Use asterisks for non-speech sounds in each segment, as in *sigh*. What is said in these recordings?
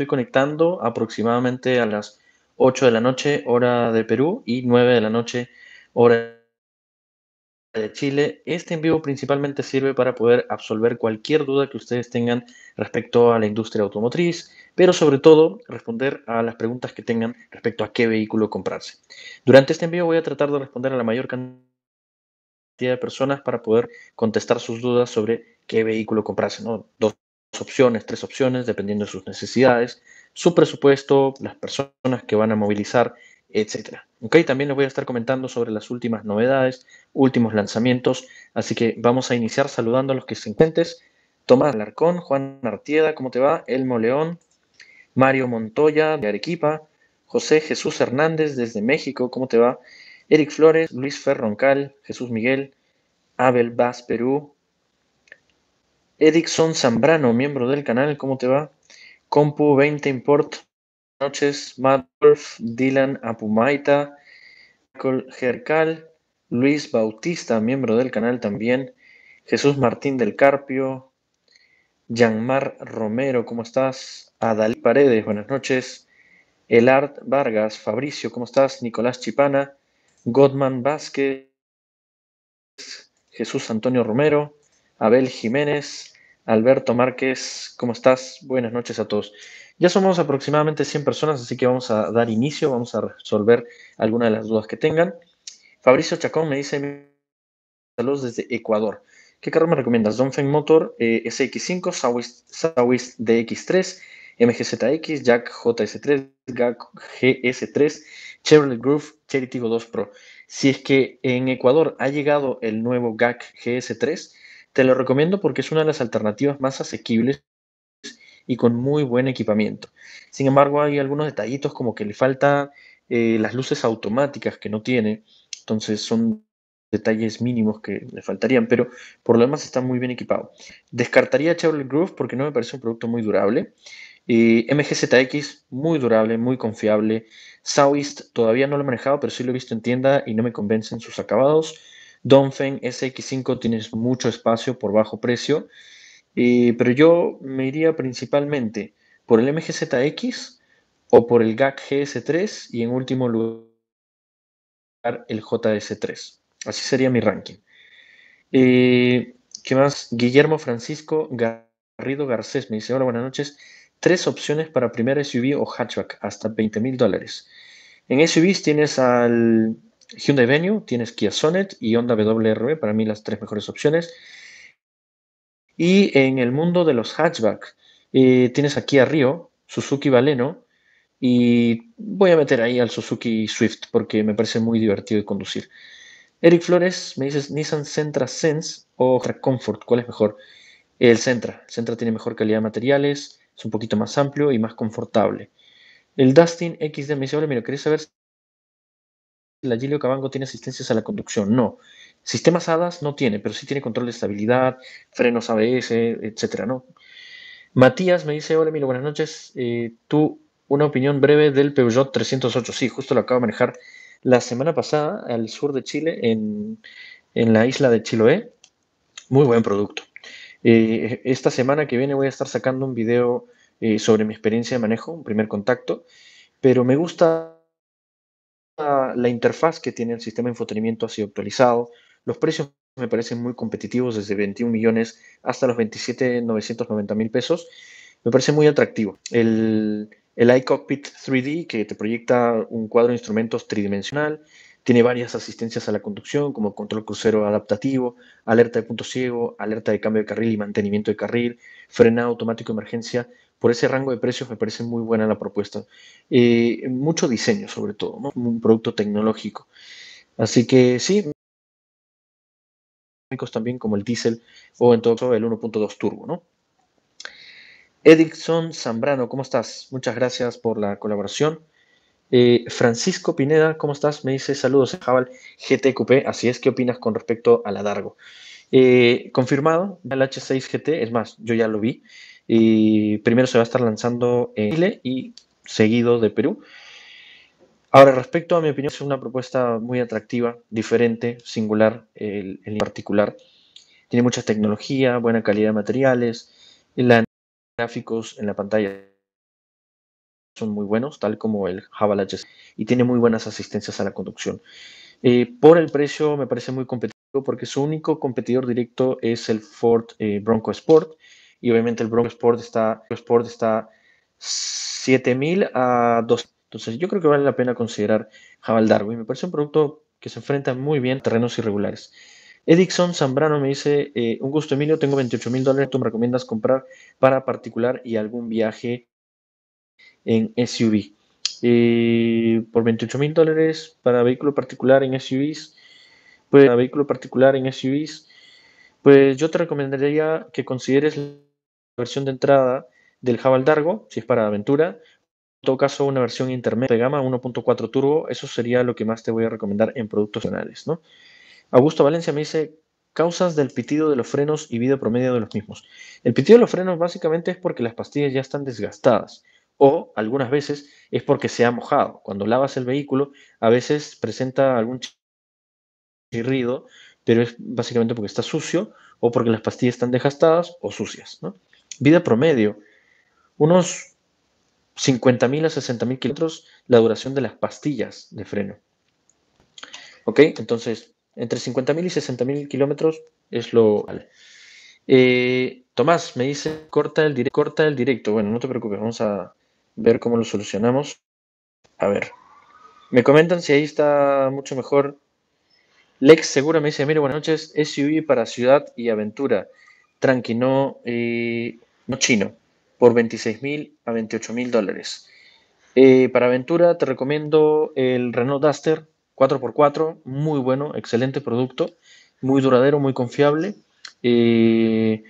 estoy conectando aproximadamente a las 8 de la noche, hora de Perú, y 9 de la noche, hora de Chile. Este en vivo principalmente sirve para poder absolver cualquier duda que ustedes tengan respecto a la industria automotriz, pero sobre todo responder a las preguntas que tengan respecto a qué vehículo comprarse. Durante este envío voy a tratar de responder a la mayor cantidad de personas para poder contestar sus dudas sobre qué vehículo comprarse, ¿no? Dos opciones, tres opciones, dependiendo de sus necesidades, su presupuesto, las personas que van a movilizar, etcétera. Ok, también les voy a estar comentando sobre las últimas novedades, últimos lanzamientos, así que vamos a iniciar saludando a los que se encuentren. Tomás alarcón Juan Artieda, ¿cómo te va? Elmo León, Mario Montoya de Arequipa, José Jesús Hernández desde México, ¿cómo te va? Eric Flores, Luis Ferroncal, Jesús Miguel, Abel Vaz Perú, Erickson Zambrano, miembro del canal, ¿cómo te va? Compu 20 Import, buenas noches, Madolf, Dylan Apumaita, Michael Gercal, Luis Bautista, miembro del canal también, Jesús Martín del Carpio, Yanmar Romero, ¿cómo estás? Adalí Paredes, buenas noches. Elard Vargas, Fabricio, ¿cómo estás? Nicolás Chipana, Godman Vázquez, Jesús Antonio Romero, Abel Jiménez, Alberto Márquez, ¿cómo estás? Buenas noches a todos. Ya somos aproximadamente 100 personas, así que vamos a dar inicio, vamos a resolver algunas de las dudas que tengan. Fabricio Chacón me dice, saludos desde Ecuador. ¿Qué carro me recomiendas? Dongfeng Motor SX5, Sawis DX3, MGZX, Jack JS3, GS3, Chevrolet Groove, Cherry Tigo 2 Pro. Si es que en Ecuador ha llegado el nuevo GAC GS3, te lo recomiendo porque es una de las alternativas más asequibles y con muy buen equipamiento. Sin embargo, hay algunos detallitos como que le faltan eh, las luces automáticas que no tiene, entonces son detalles mínimos que le faltarían, pero por lo demás está muy bien equipado. Descartaría Chevrolet Groove porque no me parece un producto muy durable. Eh, MGZX, muy durable, muy confiable. Southeast todavía no lo he manejado, pero sí lo he visto en tienda y no me convencen sus acabados. Dongfeng SX5 tienes mucho espacio por bajo precio, eh, pero yo me iría principalmente por el MGZX o por el GAC GS3 y en último lugar el JS3. Así sería mi ranking. Eh, ¿Qué más? Guillermo Francisco Garrido Garcés me dice, hola, buenas noches. Tres opciones para primer SUV o hatchback, hasta 20 mil dólares. En SUVs tienes al Hyundai Venue, tienes Kia Sonet y Honda WRB, para mí las tres mejores opciones. Y en el mundo de los hatchback, eh, tienes aquí a Río, Suzuki Valeno, y voy a meter ahí al Suzuki Swift porque me parece muy divertido de conducir. Eric Flores, me dices Nissan Sentra Sense o Comfort, ¿cuál es mejor? El Sentra. El Sentra tiene mejor calidad de materiales, es un poquito más amplio y más confortable. El Dustin XD me dice, mira, ¿querés saber la Gilio Cabango tiene asistencias a la conducción, no. Sistemas HADAS no tiene, pero sí tiene control de estabilidad, frenos ABS, etcétera, ¿no? Matías me dice, hola Milo, buenas noches. Eh, tú, una opinión breve del Peugeot 308. Sí, justo lo acabo de manejar la semana pasada al sur de Chile, en, la isla de Chiloé. Muy buen producto. Eh, esta semana que viene voy a estar sacando un video eh, sobre mi experiencia de manejo, un primer contacto, pero me gusta la interfaz que tiene el sistema de infotenimiento ha sido actualizado. Los precios me parecen muy competitivos, desde 21 millones hasta los 27.990 mil pesos. Me parece muy atractivo. El, el iCockpit 3D, que te proyecta un cuadro de instrumentos tridimensional, tiene varias asistencias a la conducción, como control crucero adaptativo, alerta de punto ciego, alerta de cambio de carril y mantenimiento de carril, frenado automático de emergencia por ese rango de precios me parece muy buena la propuesta. Eh, mucho diseño sobre todo, un producto tecnológico. Así que sí, también como el diésel o en todo caso el 1.2 turbo, ¿no? Zambrano, ¿cómo estás? Muchas gracias por la colaboración. Eh, Francisco Pineda, ¿cómo estás? Me dice saludos, Jabal GTQP. Así es, ¿qué opinas con respecto al la eh, confirmado, el H6 GT, es más, yo ya lo vi. Y primero se va a estar lanzando en Chile y seguido de Perú. Ahora, respecto a mi opinión, es una propuesta muy atractiva, diferente, singular, en particular. Tiene mucha tecnología, buena calidad de materiales, los gráficos en la pantalla son muy buenos, tal como el HC, y tiene muy buenas asistencias a la conducción. Eh, por el precio me parece muy competitivo porque su único competidor directo es el Ford eh, Bronco Sport y obviamente el Bronco Sport está, Sport está 7.000 a $2,000. Entonces yo creo que vale la pena considerar Jabal Darwin. Me parece un producto que se enfrenta muy bien a terrenos irregulares. Edison Zambrano me dice, eh, un gusto Emilio, tengo 28 mil dólares, ¿tú me recomiendas comprar para particular y algún viaje en SUV? Eh, por 28 mil dólares para vehículo particular en SUVs, pues para vehículo particular en SUVs, pues yo te recomendaría que consideres versión de entrada del Jabal Dargo, si es para aventura. En todo caso, una versión intermedia de gama 1.4 turbo, eso sería lo que más te voy a recomendar en productos nacionales. ¿no? Augusto Valencia me dice, causas del pitido de los frenos y vida promedio de los mismos. El pitido de los frenos básicamente es porque las pastillas ya están desgastadas o algunas veces es porque se ha mojado. Cuando lavas el vehículo, a veces presenta algún chirrido, pero es básicamente porque está sucio o porque las pastillas están desgastadas o sucias. ¿no? vida promedio, unos 50.000 a 60.000 kilómetros la duración de las pastillas de freno. ¿Ok? Entonces, entre 50.000 y 60.000 kilómetros es lo... Eh, Tomás me dice, corta el, directo, Bueno, no te preocupes, vamos a ver cómo lo solucionamos. A ver, me comentan si ahí está mucho mejor. Lex Segura me dice, mire, buenas noches, SUV para ciudad y aventura. Tranqui, no... Eh, no chino, por mil a mil dólares. Eh, para aventura te recomiendo el Renault Duster 4x4, muy bueno, excelente producto, muy duradero, muy confiable. Eh,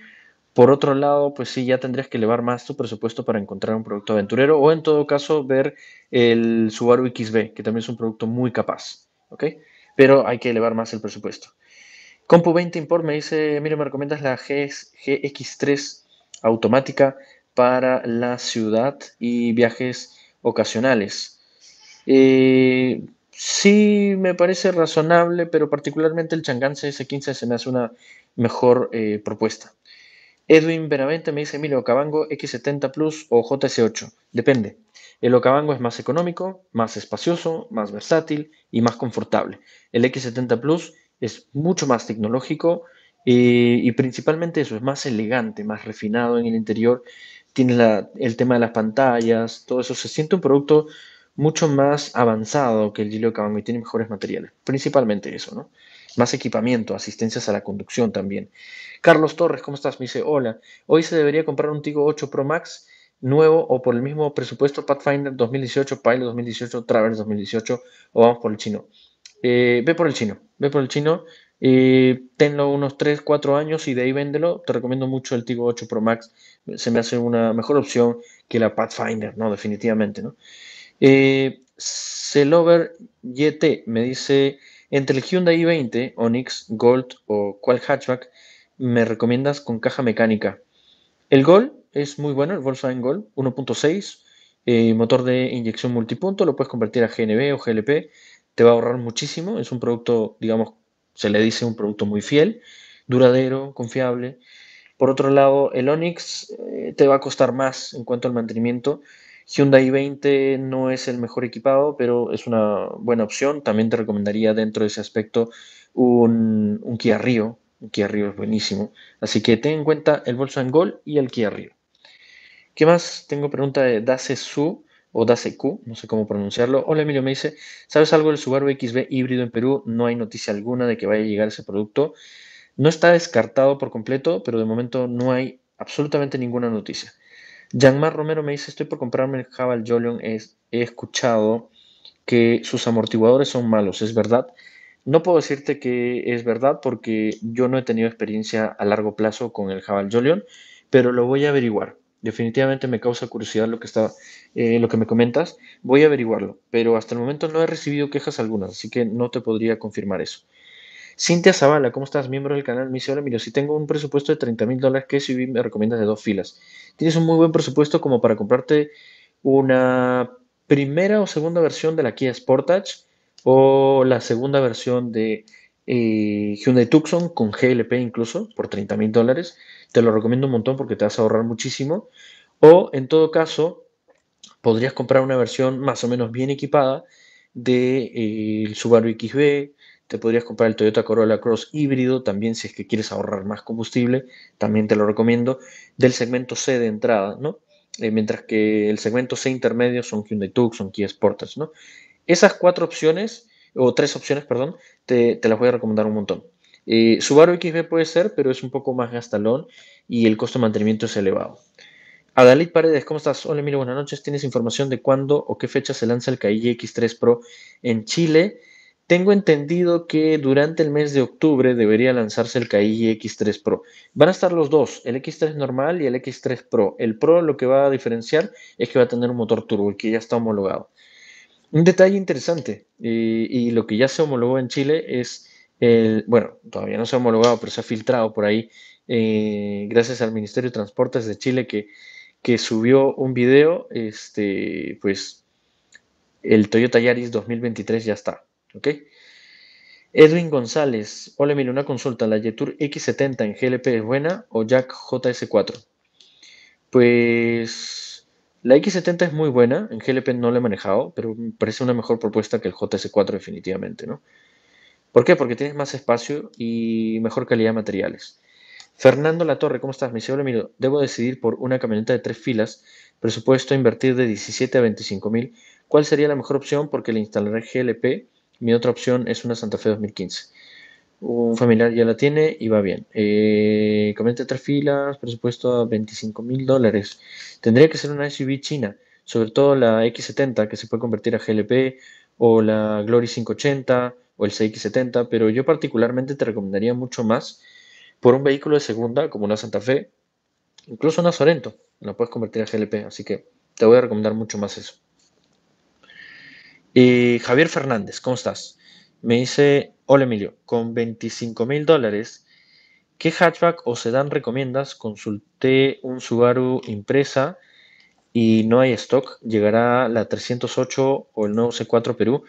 por otro lado, pues sí, ya tendrías que elevar más tu presupuesto para encontrar un producto aventurero o en todo caso ver el Subaru XB, que también es un producto muy capaz, ¿ok? Pero hay que elevar más el presupuesto. Compu20 Import me dice, mira, me recomiendas la GX3 automática para la ciudad y viajes ocasionales. Eh, sí me parece razonable, pero particularmente el Chang'an CS15 se me hace una mejor eh, propuesta. Edwin Benavente me dice, mire, Okavango X70 Plus o JS8, depende. El Okavango es más económico, más espacioso, más versátil y más confortable. El X70 Plus es mucho más tecnológico, y principalmente eso, es más elegante, más refinado en el interior. tiene el tema de las pantallas, todo eso. Se siente un producto mucho más avanzado que el Giulio Cabango y tiene mejores materiales. Principalmente eso, ¿no? Más equipamiento, asistencias a la conducción también. Carlos Torres, ¿cómo estás? Me dice, hola, hoy se debería comprar un Tigo 8 Pro Max nuevo o por el mismo presupuesto Pathfinder 2018, Pilot 2018, Traverse 2018 o vamos por el chino. Eh, ve por el chino, ve por el chino, eh, tenlo unos 3, 4 años y de ahí véndelo. Te recomiendo mucho el Tigo 8 Pro Max. Se me hace una mejor opción que la Pathfinder, ¿no? Definitivamente, ¿no? Eh, Celover YT me dice, entre el Hyundai i20, Onyx, Gold o cual hatchback, me recomiendas con caja mecánica. El Gol es muy bueno, el Volkswagen Gol 1.6, eh, motor de inyección multipunto, lo puedes convertir a GNB o GLP, te va a ahorrar muchísimo, es un producto, digamos, se le dice un producto muy fiel, duradero, confiable. Por otro lado, el Onix eh, te va a costar más en cuanto al mantenimiento. Hyundai 20 no es el mejor equipado, pero es una buena opción. También te recomendaría dentro de ese aspecto un, Kia Rio. Un Kia Rio es buenísimo. Así que ten en cuenta el Volkswagen Gol y el Kia Rio. ¿Qué más? Tengo pregunta de Dase Su o DACQ, no sé cómo pronunciarlo. Hola Emilio, me dice, ¿sabes algo del Subaru XB híbrido en Perú? No hay noticia alguna de que vaya a llegar ese producto. No está descartado por completo, pero de momento no hay absolutamente ninguna noticia. gianmar Romero me dice, estoy por comprarme el Jabal Jolion, he escuchado que sus amortiguadores son malos, ¿es verdad? No puedo decirte que es verdad porque yo no he tenido experiencia a largo plazo con el Haval Jolion, pero lo voy a averiguar. Definitivamente me causa curiosidad lo que, está, eh, lo que me comentas. Voy a averiguarlo, pero hasta el momento no he recibido quejas algunas, así que no te podría confirmar eso. Cintia Zavala, ¿cómo estás? Miembro del canal. Me dice, hola, mira, si tengo un presupuesto de 30 mil dólares, ¿qué si me recomiendas de dos filas? Tienes un muy buen presupuesto como para comprarte una primera o segunda versión de la Kia Sportage o la segunda versión de eh, Hyundai Tucson con GLP incluso por 30.000 mil dólares. Te lo recomiendo un montón porque te vas a ahorrar muchísimo. O en todo caso, podrías comprar una versión más o menos bien equipada del de, eh, el Subaru XB. Te podrías comprar el Toyota Corolla Cross híbrido también si es que quieres ahorrar más combustible. También te lo recomiendo del segmento C de entrada, ¿no? Eh, mientras que el segmento C intermedio son Hyundai Tucson, Kia Sportage, ¿no? Esas cuatro opciones o tres opciones, perdón, te, las voy a recomendar un montón. Eh, Subaru XB puede ser, pero es un poco más gastalón y el costo de mantenimiento es elevado. Adalid Paredes, ¿cómo estás? Hola, Emilio, buenas noches. ¿Tienes información de cuándo o qué fecha se lanza el kig X3 Pro en Chile? Tengo entendido que durante el mes de octubre debería lanzarse el KIG X3 Pro. Van a estar los dos, el X3 normal y el X3 Pro. El Pro lo que va a diferenciar es que va a tener un motor turbo, que ya está homologado. Un detalle interesante y, lo que ya se homologó en Chile es, el, bueno, todavía no se ha homologado, pero se ha filtrado por ahí, eh, gracias al Ministerio de Transportes de Chile que, que subió un video, este, pues el Toyota Yaris 2023 ya está, ¿ok? Edwin González, hola Emilio, una consulta, ¿la Yetur X70 en GLP es buena o Jack JS4? Pues la X70 es muy buena, en GLP no la he manejado, pero me parece una mejor propuesta que el JS4 definitivamente, ¿no? ¿Por qué? Porque tienes más espacio y mejor calidad de materiales. Fernando Latorre, ¿cómo estás? Me dice, hola, debo decidir por una camioneta de tres filas, presupuesto a invertir de 17 a 25 mil. ¿Cuál sería la mejor opción? Porque le instalaré GLP. Mi otra opción es una Santa Fe 2015 un familiar ya la tiene y va bien. Eh, comenta tres filas, presupuesto a 25 mil dólares. Tendría que ser una SUV china, sobre todo la X70 que se puede convertir a GLP o la Glory 580 o el CX70, pero yo particularmente te recomendaría mucho más por un vehículo de segunda como una Santa Fe, incluso una Sorento, la puedes convertir a GLP, así que te voy a recomendar mucho más eso. Eh, Javier Fernández, ¿cómo estás? Me dice, hola Emilio, con 25 mil dólares, ¿qué hatchback o sedán recomiendas? Consulté un Subaru impresa y no hay stock. Llegará la 308 o el nuevo C4 Perú.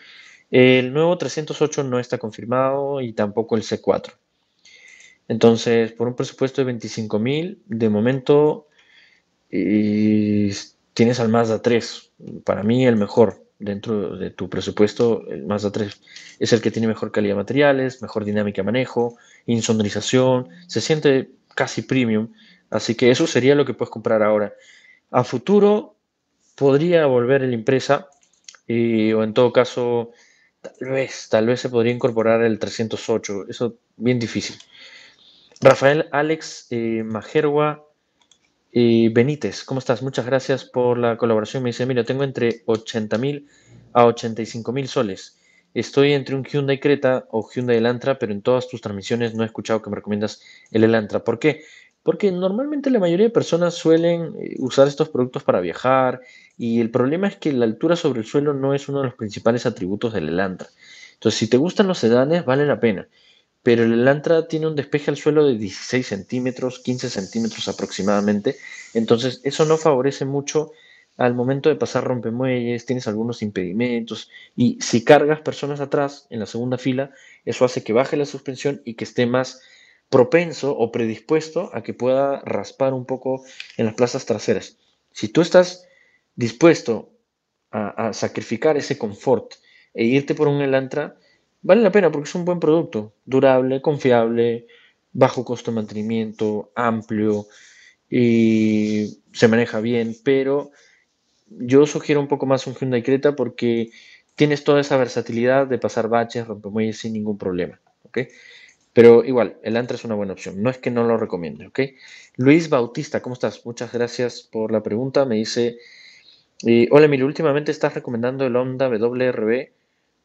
El nuevo 308 no está confirmado y tampoco el C4. Entonces, por un presupuesto de 25 mil, de momento eh, tienes al Mazda 3. Para mí, el mejor dentro de tu presupuesto, el eh, Mazda 3 es el que tiene mejor calidad de materiales, mejor dinámica de manejo, insonorización, se siente casi premium, así que eso sería lo que puedes comprar ahora. A futuro podría volver la empresa eh, o en todo caso tal vez, tal vez se podría incorporar el 308, eso bien difícil. Rafael Alex eh, Majerwa y Benítez, ¿cómo estás? Muchas gracias por la colaboración. Me dice, mira, tengo entre 80.000 a 85.000 soles. Estoy entre un Hyundai Creta o Hyundai Elantra, pero en todas tus transmisiones no he escuchado que me recomiendas el Elantra. ¿Por qué? Porque normalmente la mayoría de personas suelen eh, usar estos productos para viajar y el problema es que la altura sobre el suelo no es uno de los principales atributos del Elantra. Entonces, si te gustan los sedanes, vale la pena pero el Elantra tiene un despeje al suelo de 16 centímetros, 15 centímetros aproximadamente, entonces eso no favorece mucho al momento de pasar rompemuelles, tienes algunos impedimentos y si cargas personas atrás en la segunda fila, eso hace que baje la suspensión y que esté más propenso o predispuesto a que pueda raspar un poco en las plazas traseras. Si tú estás dispuesto a, sacrificar ese confort e irte por un Elantra, Vale la pena porque es un buen producto, durable, confiable, bajo costo de mantenimiento, amplio y se maneja bien, pero yo sugiero un poco más un Hyundai Creta porque tienes toda esa versatilidad de pasar baches, rompemuelles sin ningún problema, ¿ok? Pero igual, el Antra es una buena opción, no es que no lo recomiende, ¿ok? Luis Bautista, ¿cómo estás? Muchas gracias por la pregunta, me dice, eh, hola Emilio, últimamente estás recomendando el Honda WRB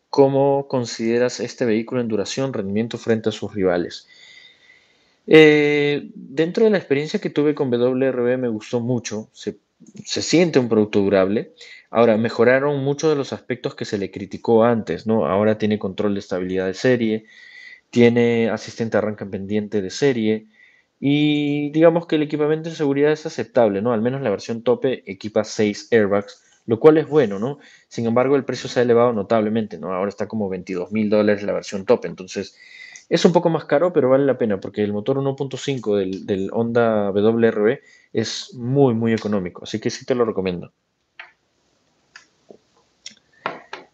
¿Cómo consideras este vehículo en duración, rendimiento frente a sus rivales? Eh, dentro de la experiencia que tuve con WRB me gustó mucho, se, siente un producto durable. Ahora, mejoraron muchos de los aspectos que se le criticó antes, ¿no? Ahora tiene control de estabilidad de serie, tiene asistente arranca pendiente de serie y digamos que el equipamiento de seguridad es aceptable, ¿no? Al menos la versión tope equipa 6 airbags lo cual es bueno, ¿no? Sin embargo, el precio se ha elevado notablemente, ¿no? Ahora está como 22 mil dólares la versión top, entonces es un poco más caro, pero vale la pena porque el motor 1.5 del, del, Honda WRB es muy, muy económico, así que sí te lo recomiendo.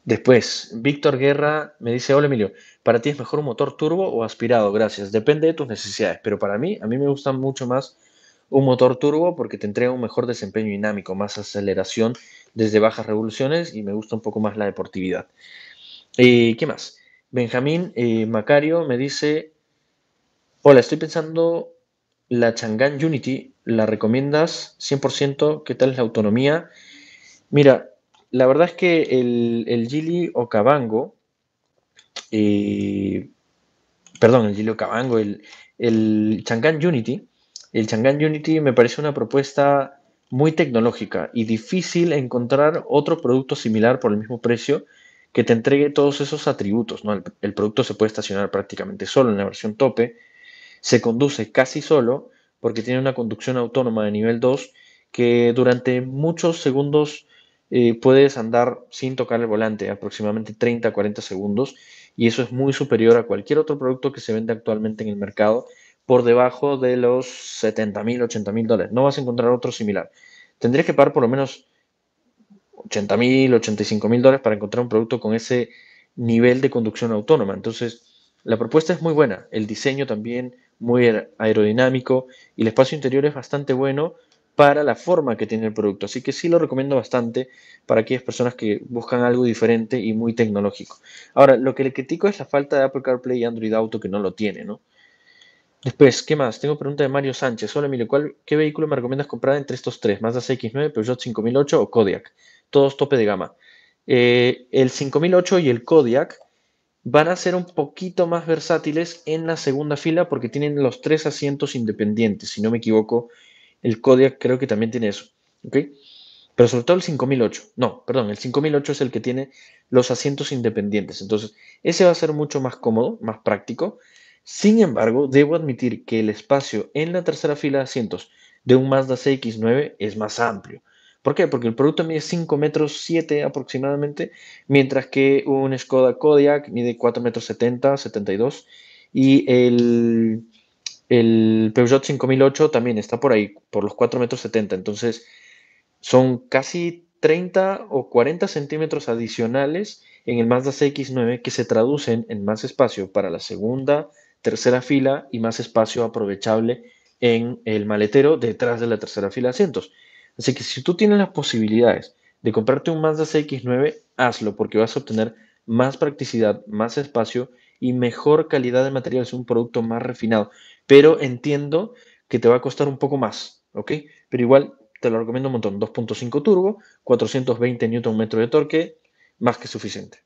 Después, Víctor Guerra me dice, hola Emilio, ¿para ti es mejor un motor turbo o aspirado? Gracias, depende de tus necesidades, pero para mí, a mí me gusta mucho más un motor turbo porque te entrega un mejor desempeño dinámico, más aceleración desde bajas revoluciones y me gusta un poco más la deportividad. Eh, ¿Qué más? Benjamín eh, Macario me dice, hola, estoy pensando la Chang'an Unity, ¿la recomiendas 100%? ¿Qué tal es la autonomía? Mira, la verdad es que el, Gili o Cabango, eh, perdón, el Gili o Cabango, el, el Chang'an Unity, el Chang'an Unity me parece una propuesta muy tecnológica y difícil encontrar otro producto similar por el mismo precio que te entregue todos esos atributos. El, producto se puede estacionar prácticamente solo en la versión tope, se conduce casi solo porque tiene una conducción autónoma de nivel 2 que durante muchos segundos eh, puedes andar sin tocar el volante, aproximadamente 30-40 segundos, y eso es muy superior a cualquier otro producto que se vende actualmente en el mercado por debajo de los 70.000, 80.000 dólares. No vas a encontrar otro similar. Tendrías que pagar por lo menos 80.000, 85.000 dólares para encontrar un producto con ese nivel de conducción autónoma. Entonces, la propuesta es muy buena, el diseño también muy aerodinámico y el espacio interior es bastante bueno para la forma que tiene el producto. Así que sí lo recomiendo bastante para aquellas personas que buscan algo diferente y muy tecnológico. Ahora, lo que le critico es la falta de Apple CarPlay y Android Auto que no lo tiene, ¿no? Después, ¿qué más? Tengo pregunta de Mario Sánchez. Hola Emilio, ¿cuál, ¿qué vehículo me recomiendas comprar entre estos tres? Mazda CX-9, Peugeot 5008 o Kodiak. Todos tope de gama. Eh, el 5008 y el Kodiak van a ser un poquito más versátiles en la segunda fila porque tienen los tres asientos independientes. Si no me equivoco, el Kodiak creo que también tiene eso. Pero sobre todo el 5008. No, perdón, el 5008 es el que tiene los asientos independientes. Entonces, ese va a ser mucho más cómodo, más práctico. Sin embargo, debo admitir que el espacio en la tercera fila de asientos de un Mazda CX9 es más amplio. ¿Por qué? Porque el producto mide 5 metros 7 aproximadamente, mientras que un Skoda Kodiak mide 4 metros 70, 72 y el, el Peugeot 5008 también está por ahí, por los 4 metros 70. Entonces, son casi 30 o 40 centímetros adicionales en el Mazda CX9 que se traducen en más espacio para la segunda, tercera fila y más espacio aprovechable en el maletero detrás de la tercera fila de asientos. Así que si tú tienes las posibilidades de comprarte un Mazda CX9, hazlo porque vas a obtener más practicidad, más espacio y mejor calidad de material. Es un producto más refinado, pero entiendo que te va a costar un poco más, ¿ok? Pero igual te lo recomiendo un montón. 2.5 turbo, 420 Nm de torque, más que suficiente.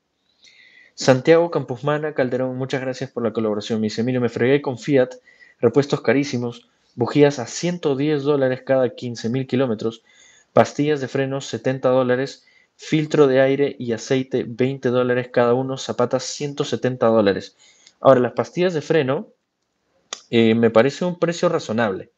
Santiago Campuzmana Calderón, muchas gracias por la colaboración. Me dice, me fregué con Fiat, repuestos carísimos, bujías a 110 dólares cada 15 mil kilómetros, pastillas de freno 70 dólares, filtro de aire y aceite 20 dólares cada uno, zapatas 170 dólares. Ahora, las pastillas de freno eh, me parece un precio razonable.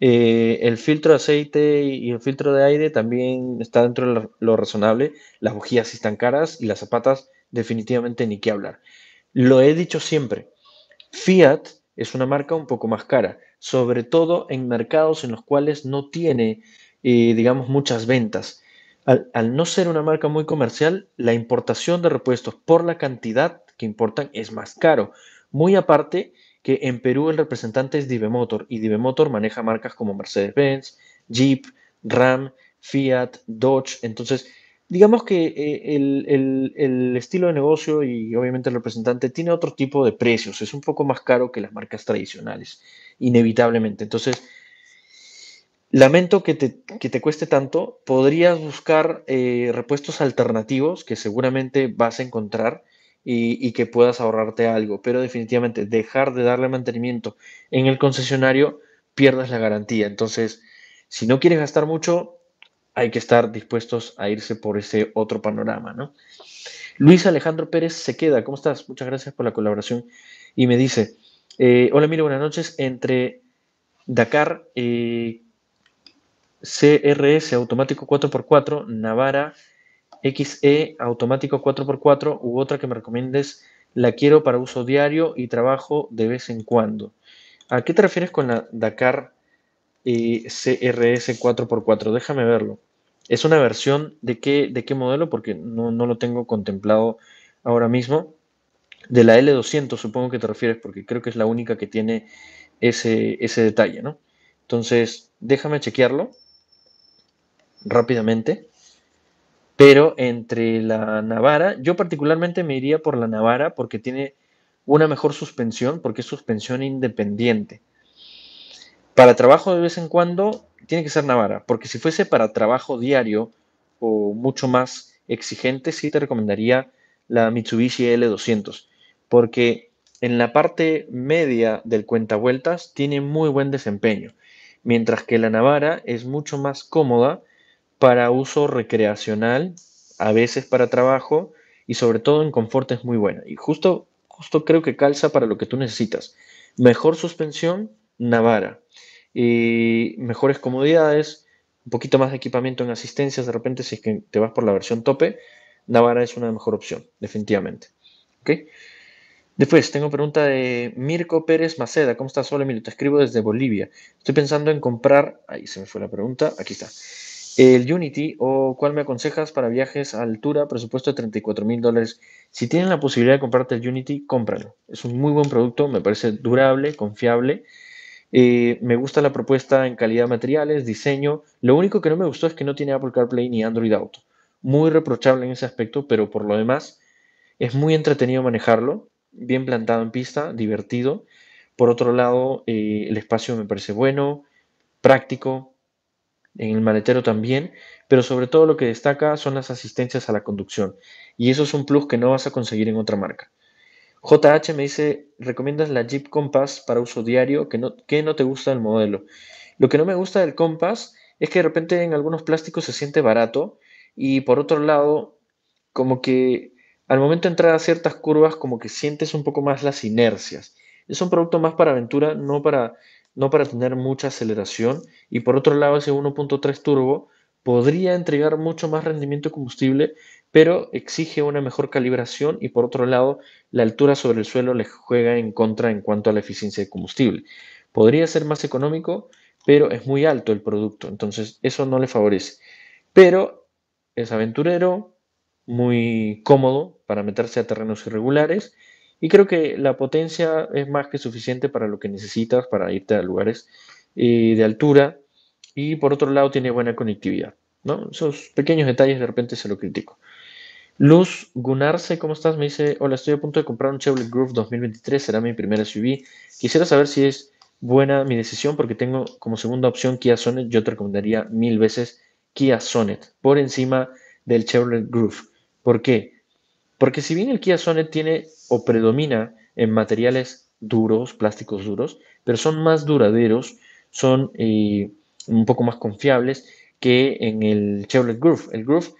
Eh, el filtro de aceite y el filtro de aire también está dentro de lo, lo razonable. Las bujías sí están caras y las zapatas definitivamente ni qué hablar. Lo he dicho siempre, Fiat es una marca un poco más cara, sobre todo en mercados en los cuales no tiene, eh, digamos, muchas ventas. Al, no ser una marca muy comercial, la importación de repuestos por la cantidad que importan es más caro. Muy aparte que en Perú el representante es Divemotor y Dive maneja marcas como Mercedes-Benz, Jeep, Ram, Fiat, Dodge. Entonces, digamos que eh, el, estilo de negocio y obviamente el representante tiene otro tipo de precios, es un poco más caro que las marcas tradicionales, inevitablemente. Entonces, lamento que te, cueste tanto, podrías buscar eh, repuestos alternativos que seguramente vas a encontrar y, y que puedas ahorrarte algo, pero definitivamente dejar de darle mantenimiento en el concesionario pierdas la garantía. Entonces, si no quieres gastar mucho, hay que estar dispuestos a irse por ese otro panorama, ¿no? Luis Alejandro Pérez se queda, ¿cómo estás? Muchas gracias por la colaboración. Y me dice, eh, hola, mire, buenas noches. Entre Dakar, eh, CRS automático 4x4, Navara, XE automático 4x4 u otra que me recomiendes, la quiero para uso diario y trabajo de vez en cuando. ¿A qué te refieres con la Dakar CRS 4x4. Déjame verlo. Es una versión de qué, de qué modelo, porque no, lo tengo contemplado ahora mismo. De la L200 supongo que te refieres, porque creo que es la única que tiene ese, ese detalle, ¿no? Entonces, déjame chequearlo rápidamente. Pero entre la Navara, yo particularmente me iría por la Navara porque tiene una mejor suspensión, porque es suspensión independiente. Para trabajo de vez en cuando tiene que ser Navara, porque si fuese para trabajo diario o mucho más exigente, sí te recomendaría la Mitsubishi L200, porque en la parte media del cuentavueltas tiene muy buen desempeño, mientras que la Navara es mucho más cómoda para uso recreacional, a veces para trabajo y sobre todo en confort es muy buena. Y justo, justo creo que calza para lo que tú necesitas. Mejor suspensión, Navara y mejores comodidades, un poquito más de equipamiento en asistencias, de repente si es que te vas por la versión tope, Navara es una mejor opción, definitivamente. ¿Okay? Después tengo pregunta de Mirko Pérez Maceda. ¿Cómo estás, Hola, Emilio? Te escribo desde Bolivia. Estoy pensando en comprar. Ahí se me fue la pregunta. Aquí está. El Unity o cuál me aconsejas para viajes a altura, presupuesto de 34 mil dólares. Si tienen la posibilidad de comprarte el Unity, cómpralo. Es un muy buen producto, me parece durable, confiable eh, me gusta la propuesta en calidad de materiales, diseño. Lo único que no me gustó es que no tiene Apple CarPlay ni Android Auto. Muy reprochable en ese aspecto, pero por lo demás es muy entretenido manejarlo. Bien plantado en pista, divertido. Por otro lado, eh, el espacio me parece bueno, práctico, en el maletero también, pero sobre todo lo que destaca son las asistencias a la conducción. Y eso es un plus que no vas a conseguir en otra marca. JH me dice, recomiendas la Jeep Compass para uso diario, que no, no te gusta del modelo. Lo que no me gusta del Compass es que de repente en algunos plásticos se siente barato y por otro lado, como que al momento de entrar a ciertas curvas, como que sientes un poco más las inercias. Es un producto más para aventura, no para, no para tener mucha aceleración. Y por otro lado, ese 1.3 turbo podría entregar mucho más rendimiento combustible, pero exige una mejor calibración y por otro lado, la altura sobre el suelo le juega en contra en cuanto a la eficiencia de combustible. Podría ser más económico, pero es muy alto el producto, entonces eso no le favorece. Pero es aventurero, muy cómodo para meterse a terrenos irregulares y creo que la potencia es más que suficiente para lo que necesitas para irte a lugares eh, de altura y por otro lado tiene buena conectividad. ¿no? Esos pequeños detalles de repente se lo critico. Luz Gunarse, ¿cómo estás? Me dice, hola, estoy a punto de comprar un Chevrolet Groove 2023, será mi primera SUV. Quisiera saber si es buena mi decisión porque tengo como segunda opción Kia Sonet. Yo te recomendaría mil veces Kia Sonet por encima del Chevrolet Groove. ¿Por qué? Porque si bien el Kia Sonet tiene o predomina en materiales duros, plásticos duros, pero son más duraderos, son eh, un poco más confiables que en el Chevrolet Groove. El Groove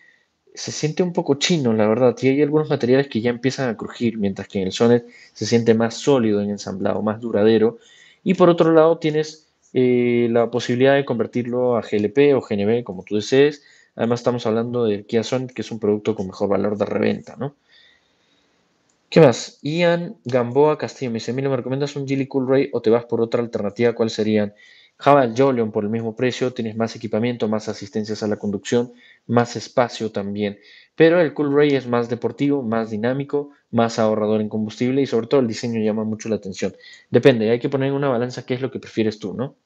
se siente un poco chino, la verdad, y hay algunos materiales que ya empiezan a crujir, mientras que en el sonet se siente más sólido en ensamblado, más duradero. Y por otro lado tienes eh, la posibilidad de convertirlo a GLP o GNB, como tú desees. Además estamos hablando del Kia Sonnet, que es un producto con mejor valor de reventa, ¿no? ¿Qué más? Ian Gamboa Castillo me dice, mira, ¿me recomiendas un Gilly Cool Ray o te vas por otra alternativa? ¿Cuál serían? Java Jolion por el mismo precio, tienes más equipamiento, más asistencias a la conducción, más espacio también. Pero el Cool Ray es más deportivo, más dinámico, más ahorrador en combustible y sobre todo el diseño llama mucho la atención. Depende, hay que poner en una balanza qué es lo que prefieres tú, ¿no?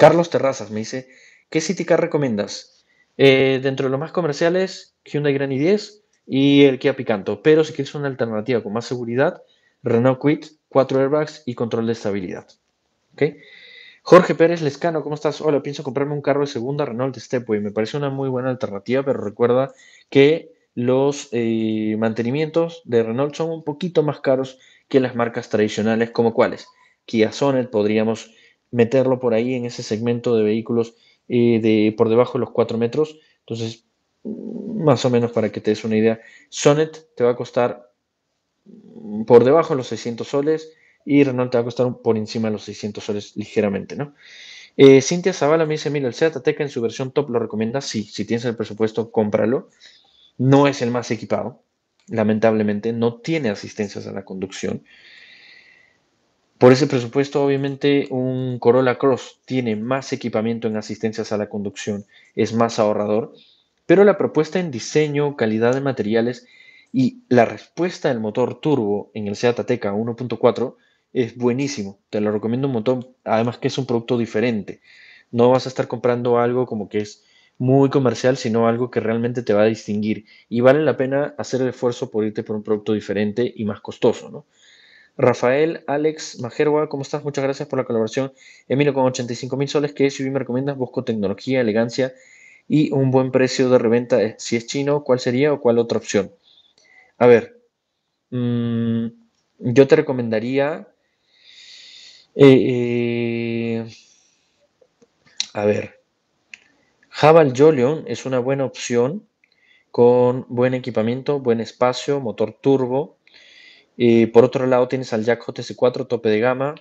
Carlos Terrazas me dice, ¿qué City Car recomiendas? Eh, dentro de los más comerciales, Hyundai Grand i10 y el Kia Picanto. Pero si quieres una alternativa con más seguridad, Renault Quit, 4 airbags y control de estabilidad. Jorge Pérez Lescano, ¿cómo estás? Hola, pienso comprarme un carro de segunda Renault Stepway. Me parece una muy buena alternativa, pero recuerda que los eh, mantenimientos de Renault son un poquito más caros que las marcas tradicionales, como cuáles. Kia Sonet, podríamos meterlo por ahí en ese segmento de vehículos eh, de, por debajo de los 4 metros. Entonces, más o menos para que te des una idea, Sonet te va a costar por debajo de los 600 soles, y Renault te va a costar por encima de los 600 soles ligeramente, ¿no? Eh, Cintia Zavala me dice, mira, el Seat Ateca en su versión top lo recomienda. Sí, si tienes el presupuesto, cómpralo. No es el más equipado, lamentablemente, no tiene asistencias a la conducción. Por ese presupuesto, obviamente, un Corolla Cross tiene más equipamiento en asistencias a la conducción, es más ahorrador, pero la propuesta en diseño, calidad de materiales y la respuesta del motor turbo en el Seat Ateca 1.4 es buenísimo, te lo recomiendo un montón, además que es un producto diferente, no vas a estar comprando algo como que es muy comercial, sino algo que realmente te va a distinguir y vale la pena hacer el esfuerzo por irte por un producto diferente y más costoso, ¿no? Rafael, Alex, Majerwa, ¿cómo estás? Muchas gracias por la colaboración. Emilio con 85 mil soles, que si me recomiendas? Busco tecnología, elegancia y un buen precio de reventa. Eh, si es chino, ¿cuál sería o cuál otra opción? A ver, mm, yo te recomendaría eh, eh, a ver, Haval Jolion es una buena opción con buen equipamiento, buen espacio, motor turbo. Eh, por otro lado tienes al Jack s 4 tope de gama.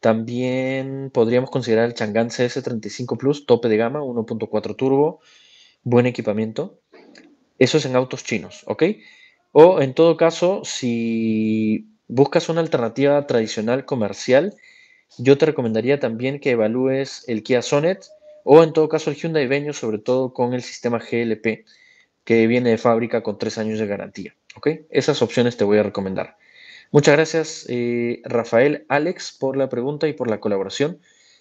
También podríamos considerar el Chang'an CS35 Plus tope de gama, 1.4 turbo, buen equipamiento. Eso es en autos chinos, ¿ok? O en todo caso, si buscas una alternativa tradicional comercial, yo te recomendaría también que evalúes el Kia Sonet o en todo caso el Hyundai Venue, sobre todo con el sistema GLP que viene de fábrica con tres años de garantía. ¿ok? Esas opciones te voy a recomendar. Muchas gracias eh, Rafael, Alex por la pregunta y por la colaboración.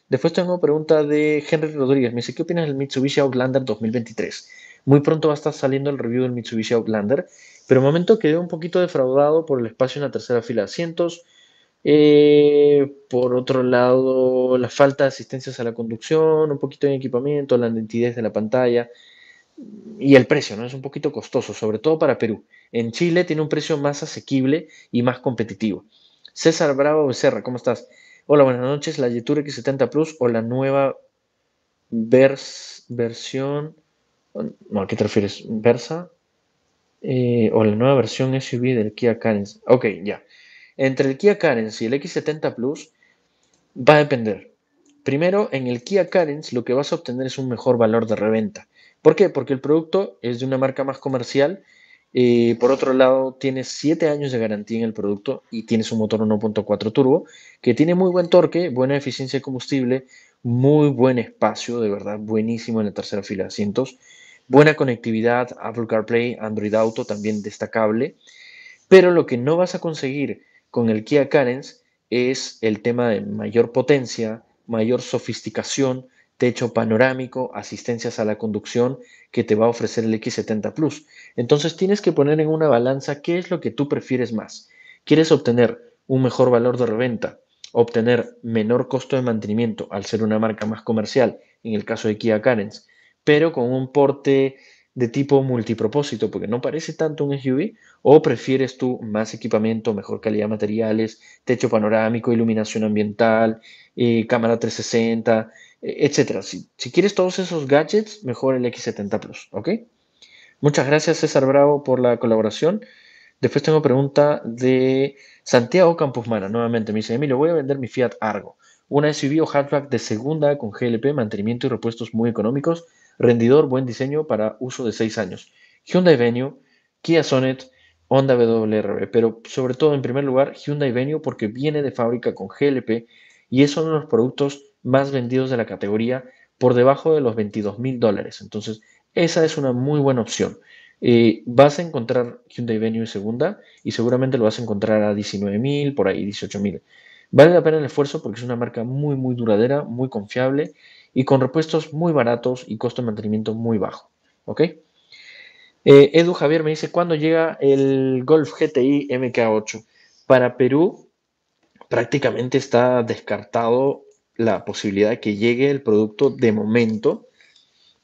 Después tengo una pregunta de Henry Rodríguez. Me dice, ¿qué opinas del Mitsubishi Outlander 2023? Muy pronto va a estar saliendo el review del Mitsubishi Outlander, pero un momento quedé un poquito defraudado por el espacio en la tercera fila de asientos. Eh, por otro lado, la falta de asistencias a la conducción, un poquito de equipamiento, la nitidez de la pantalla y el precio, ¿no? Es un poquito costoso, sobre todo para Perú. En Chile tiene un precio más asequible y más competitivo. César Bravo Becerra, ¿cómo estás? Hola, buenas noches. La Yeture X70 Plus o la nueva versión ¿A qué te refieres? ¿Versa? Eh, o la nueva versión SUV del Kia Carens. Ok, ya. Entre el Kia Carens y el X70 Plus va a depender. Primero, en el Kia Carens lo que vas a obtener es un mejor valor de reventa. ¿Por qué? Porque el producto es de una marca más comercial. Eh, por otro lado, tienes 7 años de garantía en el producto y tienes un motor 1.4 turbo que tiene muy buen torque, buena eficiencia de combustible, muy buen espacio, de verdad, buenísimo en la tercera fila de asientos. Buena conectividad, Apple CarPlay, Android Auto también destacable. Pero lo que no vas a conseguir con el Kia Carens es el tema de mayor potencia, mayor sofisticación, techo panorámico, asistencias a la conducción que te va a ofrecer el X70 Plus. Entonces tienes que poner en una balanza qué es lo que tú prefieres más. ¿Quieres obtener un mejor valor de reventa? ¿Obtener menor costo de mantenimiento al ser una marca más comercial, en el caso de Kia Carens? pero con un porte de tipo multipropósito, porque no parece tanto un SUV, o prefieres tú más equipamiento, mejor calidad de materiales, techo panorámico, iluminación ambiental, eh, cámara 360, etc. Eh, etcétera. Si, quieres todos esos gadgets, mejor el X70 Plus, ¿ok? Muchas gracias César Bravo por la colaboración. Después tengo pregunta de Santiago Campuzmana, nuevamente me dice, Emilio, voy a vender mi Fiat Argo, una SUV o hatchback de segunda con GLP, mantenimiento y repuestos muy económicos rendidor, buen diseño para uso de 6 años. Hyundai Venue, Kia Sonet, Honda WRB, pero sobre todo en primer lugar Hyundai Venue porque viene de fábrica con GLP y es uno de los productos más vendidos de la categoría por debajo de los 22 mil dólares. Entonces, esa es una muy buena opción. Eh, vas a encontrar Hyundai Venue segunda y seguramente lo vas a encontrar a 19 mil, por ahí 18 mil. Vale la pena el esfuerzo porque es una marca muy, muy duradera, muy confiable y con repuestos muy baratos y costo de mantenimiento muy bajo. ¿Ok? Eh, Edu Javier me dice, ¿cuándo llega el Golf GTI MK8? Para Perú prácticamente está descartado la posibilidad de que llegue el producto de momento.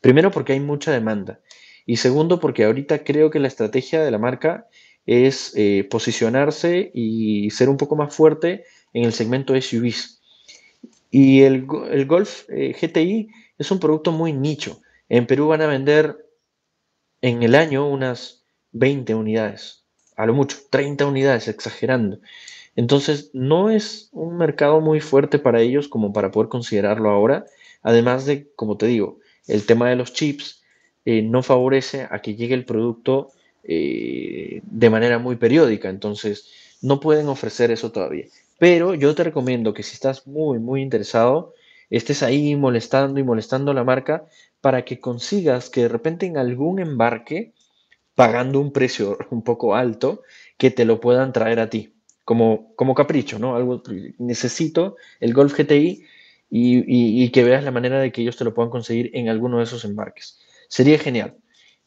Primero porque hay mucha demanda. Y segundo porque ahorita creo que la estrategia de la marca es eh, posicionarse y ser un poco más fuerte en el segmento SUVs. Y el, Golf eh, GTI es un producto muy nicho. En Perú van a vender en el año unas 20 unidades, a lo mucho, 30 unidades, exagerando. Entonces, no es un mercado muy fuerte para ellos como para poder considerarlo ahora. Además de, como te digo, el tema de los chips eh, no favorece a que llegue el producto eh, de manera muy periódica. Entonces, no pueden ofrecer eso todavía. Pero yo te recomiendo que si estás muy, muy interesado, estés ahí molestando y molestando a la marca para que consigas que de repente en algún embarque, pagando un precio *laughs* un poco alto, que te lo puedan traer a ti. Como, como capricho, ¿no? Algo, necesito el Golf GTI y, que veas la manera de que ellos te lo puedan conseguir en alguno de esos embarques. Sería genial.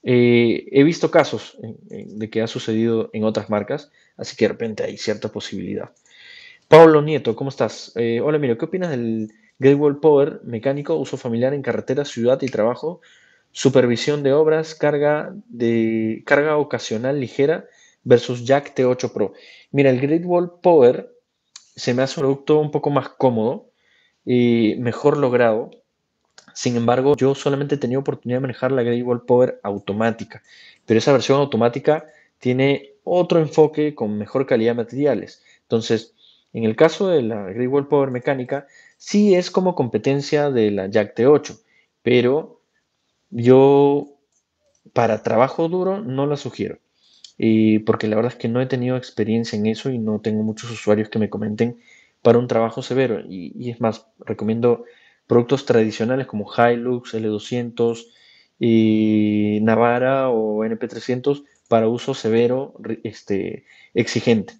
Eh, he visto casos de que ha sucedido en otras marcas, así que de repente hay cierta posibilidad. Pablo Nieto, ¿cómo estás? Eh, hola, mira, ¿qué opinas del Great Wall Power mecánico, uso familiar en carretera, ciudad y trabajo? Supervisión de obras, carga, de, carga ocasional ligera versus Jack T8 Pro. Mira, el Great Wall Power se me hace un producto un poco más cómodo y mejor logrado. Sin embargo, yo solamente he tenido oportunidad de manejar la Great Wall Power automática, pero esa versión automática tiene otro enfoque con mejor calidad de materiales. Entonces, en el caso de la Great Power Mecánica, sí es como competencia de la Jack T8, pero yo para trabajo duro no la sugiero. porque la verdad es que no he tenido experiencia en eso y no tengo muchos usuarios que me comenten para un trabajo severo. Y, es más, recomiendo productos tradicionales como Hilux, L200, Navara o NP300 para uso severo, este, exigente.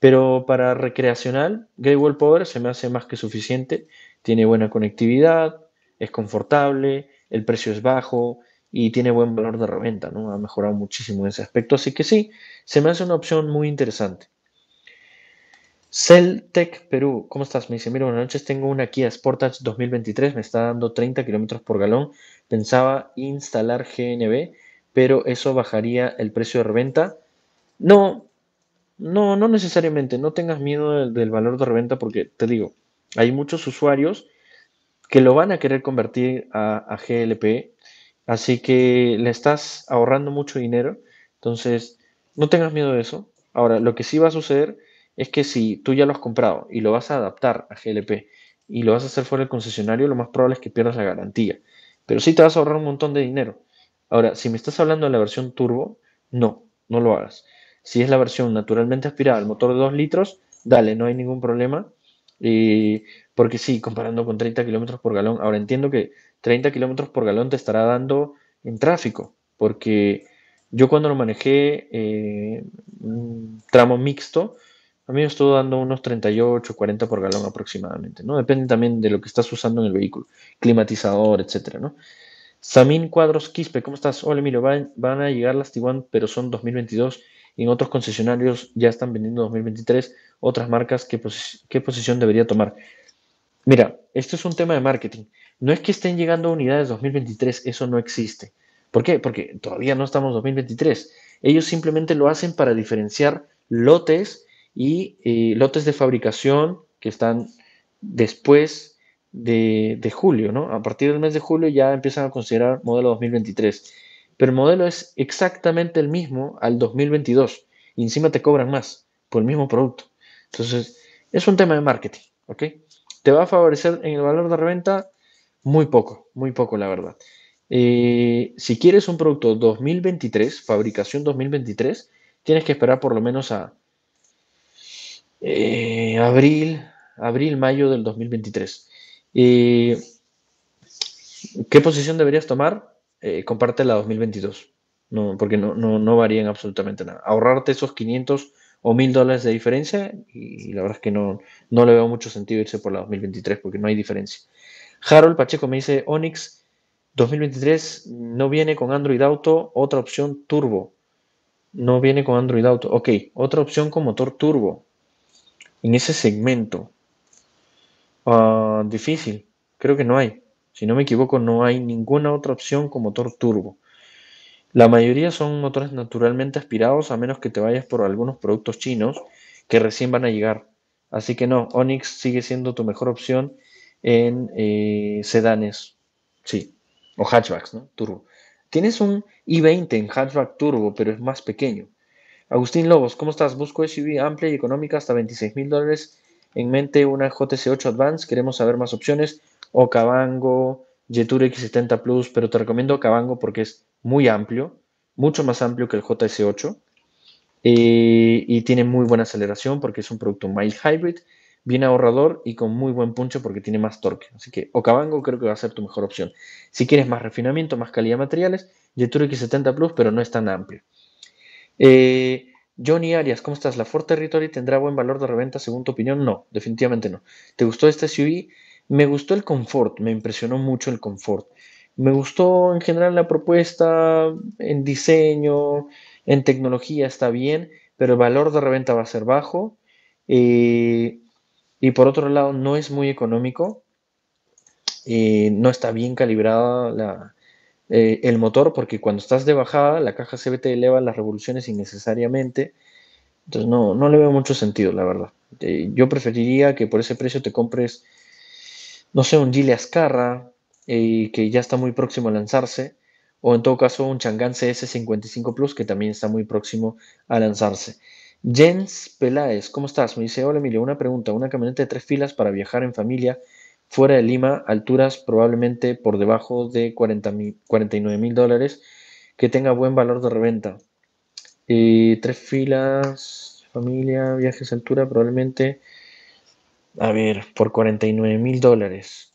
Pero para recreacional, Great Power se me hace más que suficiente. Tiene buena conectividad, es confortable, el precio es bajo y tiene buen valor de reventa, ¿no? Ha mejorado muchísimo en ese aspecto. Así que sí, se me hace una opción muy interesante. Celtec Perú, ¿cómo estás? Me dice, mira, buenas noches, tengo una Kia Sportage 2023, me está dando 30 kilómetros por galón. Pensaba instalar GNB, pero eso bajaría el precio de reventa. No, no, no necesariamente, no tengas miedo del, valor de reventa porque te digo, hay muchos usuarios que lo van a querer convertir a, a GLP, así que le estás ahorrando mucho dinero, entonces no tengas miedo de eso. Ahora, lo que sí va a suceder es que si tú ya lo has comprado y lo vas a adaptar a GLP y lo vas a hacer fuera del concesionario, lo más probable es que pierdas la garantía. Pero sí te vas a ahorrar un montón de dinero. Ahora, si me estás hablando de la versión turbo, no, no lo hagas. Si es la versión naturalmente aspirada el motor de 2 litros, dale, no hay ningún problema. porque sí, comparando con 30 kilómetros por galón, ahora entiendo que 30 kilómetros por galón te estará dando en tráfico, porque yo cuando lo manejé eh, tramo mixto, a mí me estuvo dando unos 38, 40 por galón aproximadamente, ¿no? Depende también de lo que estás usando en el vehículo, climatizador, etcétera, ¿no? Samin Cuadros Quispe, ¿cómo estás? Hola Emilio, van, van a llegar las Tiguan, pero son 2022 en otros concesionarios ya están vendiendo 2023 otras marcas, qué, qué posición debería tomar. Mira, esto es un tema de marketing. No es que estén llegando unidades 2023, eso no existe. ¿Por qué? Porque todavía no estamos 2023. Ellos simplemente lo hacen para diferenciar lotes y eh, lotes de fabricación que están después de, julio, ¿no? A partir del mes de julio ya empiezan a considerar modelo 2023. Pero el modelo es exactamente el mismo al 2022 y encima te cobran más por el mismo producto. Entonces, es un tema de marketing, ¿ok? ¿Te va a favorecer en el valor de reventa? Muy poco, muy poco, la verdad. Eh, si quieres un producto 2023, fabricación 2023, tienes que esperar por lo menos a eh, abril, abril, mayo del 2023. Eh, ¿Qué posición deberías tomar? Eh, comparte la 2022. No, porque no, no, no varían absolutamente nada. Ahorrarte esos 500 o 1000 dólares de diferencia y, la verdad es que no, no le veo mucho sentido irse por la 2023 porque no hay diferencia. Harold Pacheco me dice, Onyx 2023 no viene con Android Auto, otra opción turbo. No viene con Android Auto. Ok, otra opción con motor turbo. En ese segmento. Ah, difícil, creo que no hay. Si no me equivoco, no hay ninguna otra opción con motor turbo. La mayoría son motores naturalmente aspirados, a menos que te vayas por algunos productos chinos que recién van a llegar. Así que no, Onix sigue siendo tu mejor opción en eh, sedanes, sí, o hatchbacks, ¿no? Turbo. Tienes un i20 en hatchback turbo, pero es más pequeño. Agustín Lobos, ¿cómo estás? Busco SUV amplia y económica hasta 26 mil dólares. En mente una JC8 Advance, queremos saber más opciones o Cabango, X70 Plus, pero te recomiendo Cabango porque es muy amplio, mucho más amplio que el JS8 eh, y tiene muy buena aceleración porque es un producto mild hybrid, bien ahorrador y con muy buen puncho porque tiene más torque. Así que Ocabango creo que va a ser tu mejor opción. Si quieres más refinamiento, más calidad de materiales, yeture X70 Plus, pero no es tan amplio. Eh, Johnny Arias, ¿cómo estás? ¿La Ford Territory tendrá buen valor de reventa según tu opinión? No, definitivamente no. ¿Te gustó este SUV? Me gustó el confort, me impresionó mucho el confort. Me gustó en general la propuesta, en diseño, en tecnología está bien, pero el valor de reventa va a ser bajo. Eh, y por otro lado, no es muy económico. Eh, no está bien calibrada eh, el motor porque cuando estás de bajada, la caja CVT eleva las revoluciones innecesariamente. Entonces no, no le veo mucho sentido, la verdad. yo preferiría que por ese precio te compres no sé, un Gile Azcarra, eh, que ya está muy próximo a lanzarse, o en todo caso un Chang'an CS55 Plus, que también está muy próximo a lanzarse. Jens Peláez, ¿cómo estás? Me dice, hola Emilio, una pregunta, una camioneta de tres filas para viajar en familia fuera de Lima, alturas probablemente por debajo de 40, 49 mil dólares, que tenga buen valor de reventa. Eh, tres filas, familia, viajes, altura, probablemente a ver, por 49 mil dólares.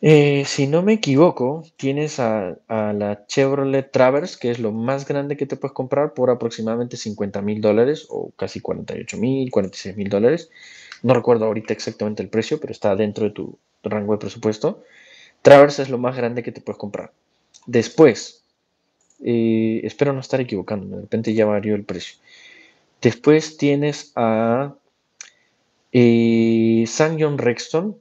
Eh, si no me equivoco, tienes a, la Chevrolet Traverse, que es lo más grande que te puedes comprar por aproximadamente 50 mil dólares o casi 48 mil, 46 mil dólares. No recuerdo ahorita exactamente el precio, pero está dentro de tu rango de presupuesto. Traverse es lo más grande que te puedes comprar. Después, eh, espero no estar equivocándome, de repente ya varió el precio. Después tienes a eh, John Rexton,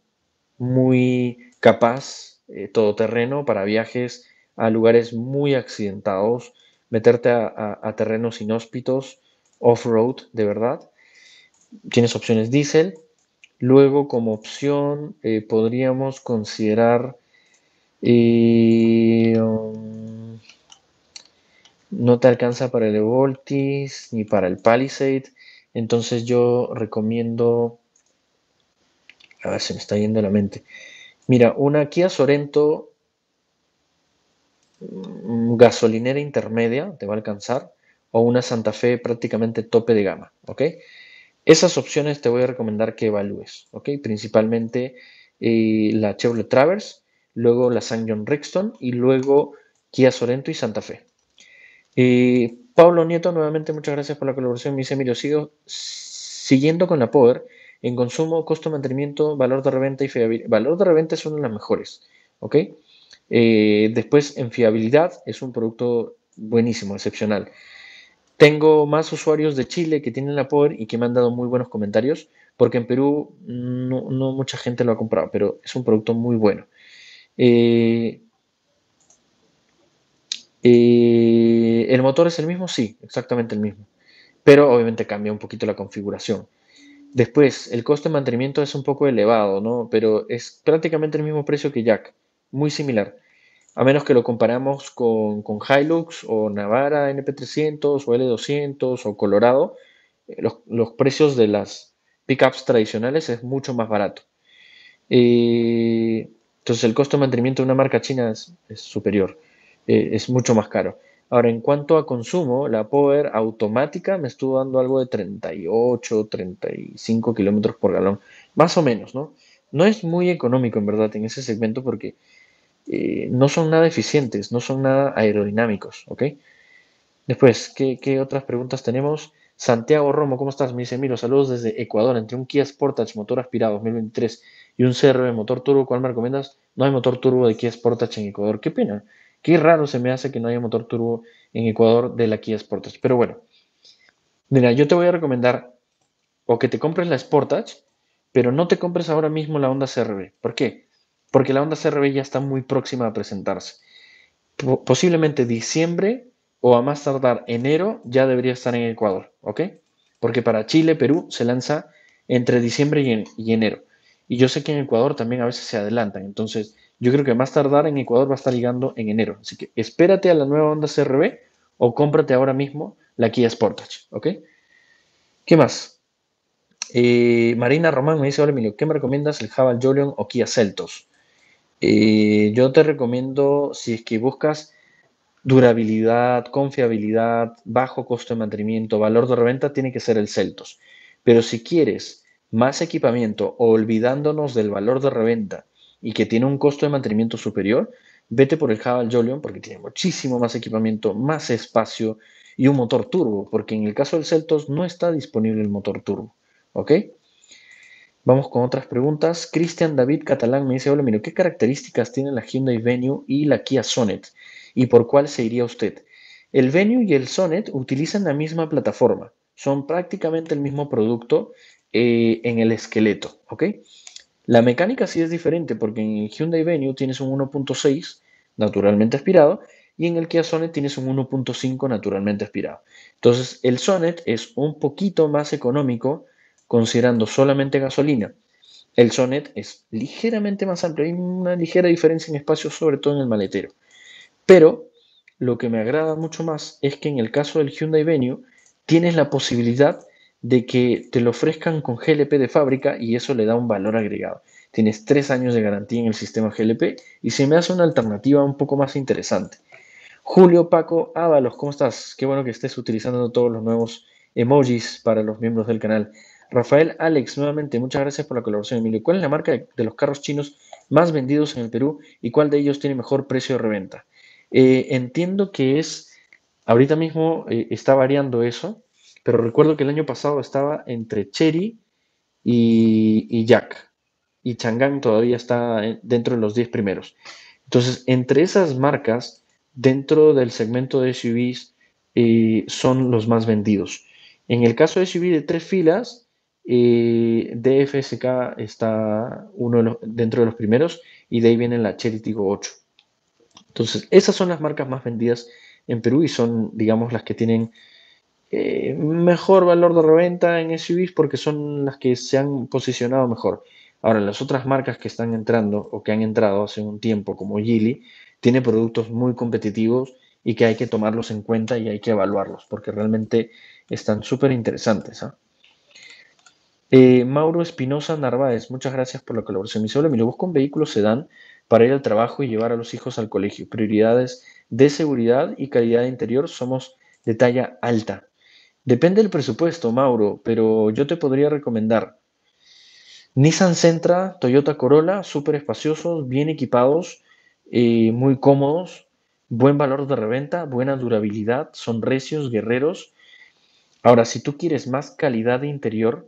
muy capaz, eh, todoterreno para viajes a lugares muy accidentados, meterte a, terrenos inhóspitos, off-road de verdad. Tienes opciones diésel. Luego, como opción, eh, podríamos considerar. Eh, um, no te alcanza para el Evoltis ni para el Palisade. Entonces, yo recomiendo a ver, se me está yendo la mente. Mira, una Kia Sorento mm, gasolinera intermedia te va a alcanzar o una Santa Fe prácticamente tope de gama, ¿ok? Esas opciones te voy a recomendar que evalúes, ¿ok? Principalmente eh, la Chevrolet Traverse, luego la San John Rexton y luego Kia Sorento y Santa Fe. Eh, Pablo Nieto, nuevamente muchas gracias por la colaboración. Me dice, sigo siguiendo con la Power en consumo, costo de mantenimiento, valor de reventa y fiabilidad. Valor de reventa es uno de las mejores, eh, después, en fiabilidad, es un producto buenísimo, excepcional. Tengo más usuarios de Chile que tienen la Power y que me han dado muy buenos comentarios, porque en Perú no, mucha gente lo ha comprado, pero es un producto muy bueno. Eh, eh, ¿El motor es el mismo? Sí, exactamente el mismo, pero obviamente cambia un poquito la configuración. Después, el costo de mantenimiento es un poco elevado, ¿no? Pero es prácticamente el mismo precio que Jack, muy similar. A menos que lo comparamos con, con Hilux o Navara NP300 o L200 o Colorado, eh, los, precios de las pickups tradicionales es mucho más barato. Eh, entonces el costo de mantenimiento de una marca china es, superior, eh, es mucho más caro. Ahora, en cuanto a consumo, la Power automática me estuvo dando algo de 38, 35 kilómetros por galón, más o menos, ¿no? No es muy económico, en verdad, en ese segmento porque eh, no son nada eficientes, no son nada aerodinámicos, ¿ok? Después, ¿qué, otras preguntas tenemos? Santiago Romo, ¿cómo estás? Me dice, Miro, saludos desde Ecuador, entre un Kia Sportage motor aspirado 2023 y un CRV motor turbo, ¿cuál me recomiendas? No hay motor turbo de Kia Sportage en Ecuador, qué pena. Qué raro se me hace que no haya motor turbo en Ecuador de la Kia Sportage. Pero bueno, mira, yo te voy a recomendar o que te compres la Sportage, pero no te compres ahora mismo la Honda CRB. ¿Por qué? Porque la Honda CRB ya está muy próxima a presentarse. Posiblemente diciembre o a más tardar enero ya debería estar en Ecuador, ¿ok? Porque para Chile, Perú se lanza entre diciembre y enero. Y yo sé que en Ecuador también a veces se adelantan. Entonces, yo creo que más tardar en Ecuador va a estar llegando en enero. Así que espérate a la nueva onda CRB o cómprate ahora mismo la Kia Sportage. ¿Ok? ¿Qué más? Eh, Marina Román me dice, hola Emilio, ¿qué me recomiendas? ¿El Haval Jolion o Kia Celtos? Eh, yo te recomiendo, si es que buscas durabilidad, confiabilidad, bajo costo de mantenimiento, valor de reventa, tiene que ser el Celtos. Pero si quieres más equipamiento, olvidándonos del valor de reventa y que tiene un costo de mantenimiento superior, vete por el Haval Jolion porque tiene muchísimo más equipamiento, más espacio y un motor turbo, porque en el caso del Celtos no está disponible el motor turbo. ¿Ok? Vamos con otras preguntas. Cristian David Catalán me dice, hola, mire, ¿qué características tienen la Hyundai Venue y la Kia Sonet? ¿Y por cuál se iría usted? El Venue y el Sonet utilizan la misma plataforma, son prácticamente el mismo producto eh, en el esqueleto, ¿ok? La mecánica sí es diferente porque en Hyundai Venue tienes un 1.6 naturalmente aspirado y en el Kia Sonet tienes un 1.5 naturalmente aspirado. Entonces el Sonet es un poquito más económico considerando solamente gasolina. El Sonet es ligeramente más amplio, hay una ligera diferencia en espacio, sobre todo en el maletero. Pero lo que me agrada mucho más es que en el caso del Hyundai Venue tienes la posibilidad de que te lo ofrezcan con GLP de fábrica y eso le da un valor agregado. Tienes tres años de garantía en el sistema GLP y se me hace una alternativa un poco más interesante. Julio Paco Ábalos, ¿cómo estás? Qué bueno que estés utilizando todos los nuevos emojis para los miembros del canal. Rafael Alex, nuevamente, muchas gracias por la colaboración, Emilio. ¿Cuál es la marca de los carros chinos más vendidos en el Perú y cuál de ellos tiene mejor precio de reventa? Eh, entiendo que es, ahorita mismo eh, está variando eso, pero recuerdo que el año pasado estaba entre Cherry y, Jack, y Chang'an todavía está dentro de los 10 primeros. Entonces, entre esas marcas, dentro del segmento de SUVs, eh, son los más vendidos. En el caso de SUV de tres filas, eh, DFSK está uno dentro de los primeros y de ahí viene la Cherry Tigo 8. Entonces, esas son las marcas más vendidas en Perú y son, digamos, las que tienen mejor valor de reventa en SUVs porque son las que se han posicionado mejor. Ahora, las otras marcas que están entrando o que han entrado hace un tiempo, como Geely, tiene productos muy competitivos y que hay que tomarlos en cuenta y hay que evaluarlos porque realmente están súper interesantes. ¿ah? Eh, Mauro Espinosa Narváez, muchas gracias por la colaboración. Mi solo mi con vehículos se dan para ir al trabajo y llevar a los hijos al colegio. Prioridades de seguridad y calidad interior somos de talla alta. Depende del presupuesto, Mauro, pero yo te podría recomendar Nissan Sentra, Toyota Corolla, súper espaciosos, bien equipados, eh, muy cómodos, buen valor de reventa, buena durabilidad, son recios, guerreros. Ahora, si tú quieres más calidad de interior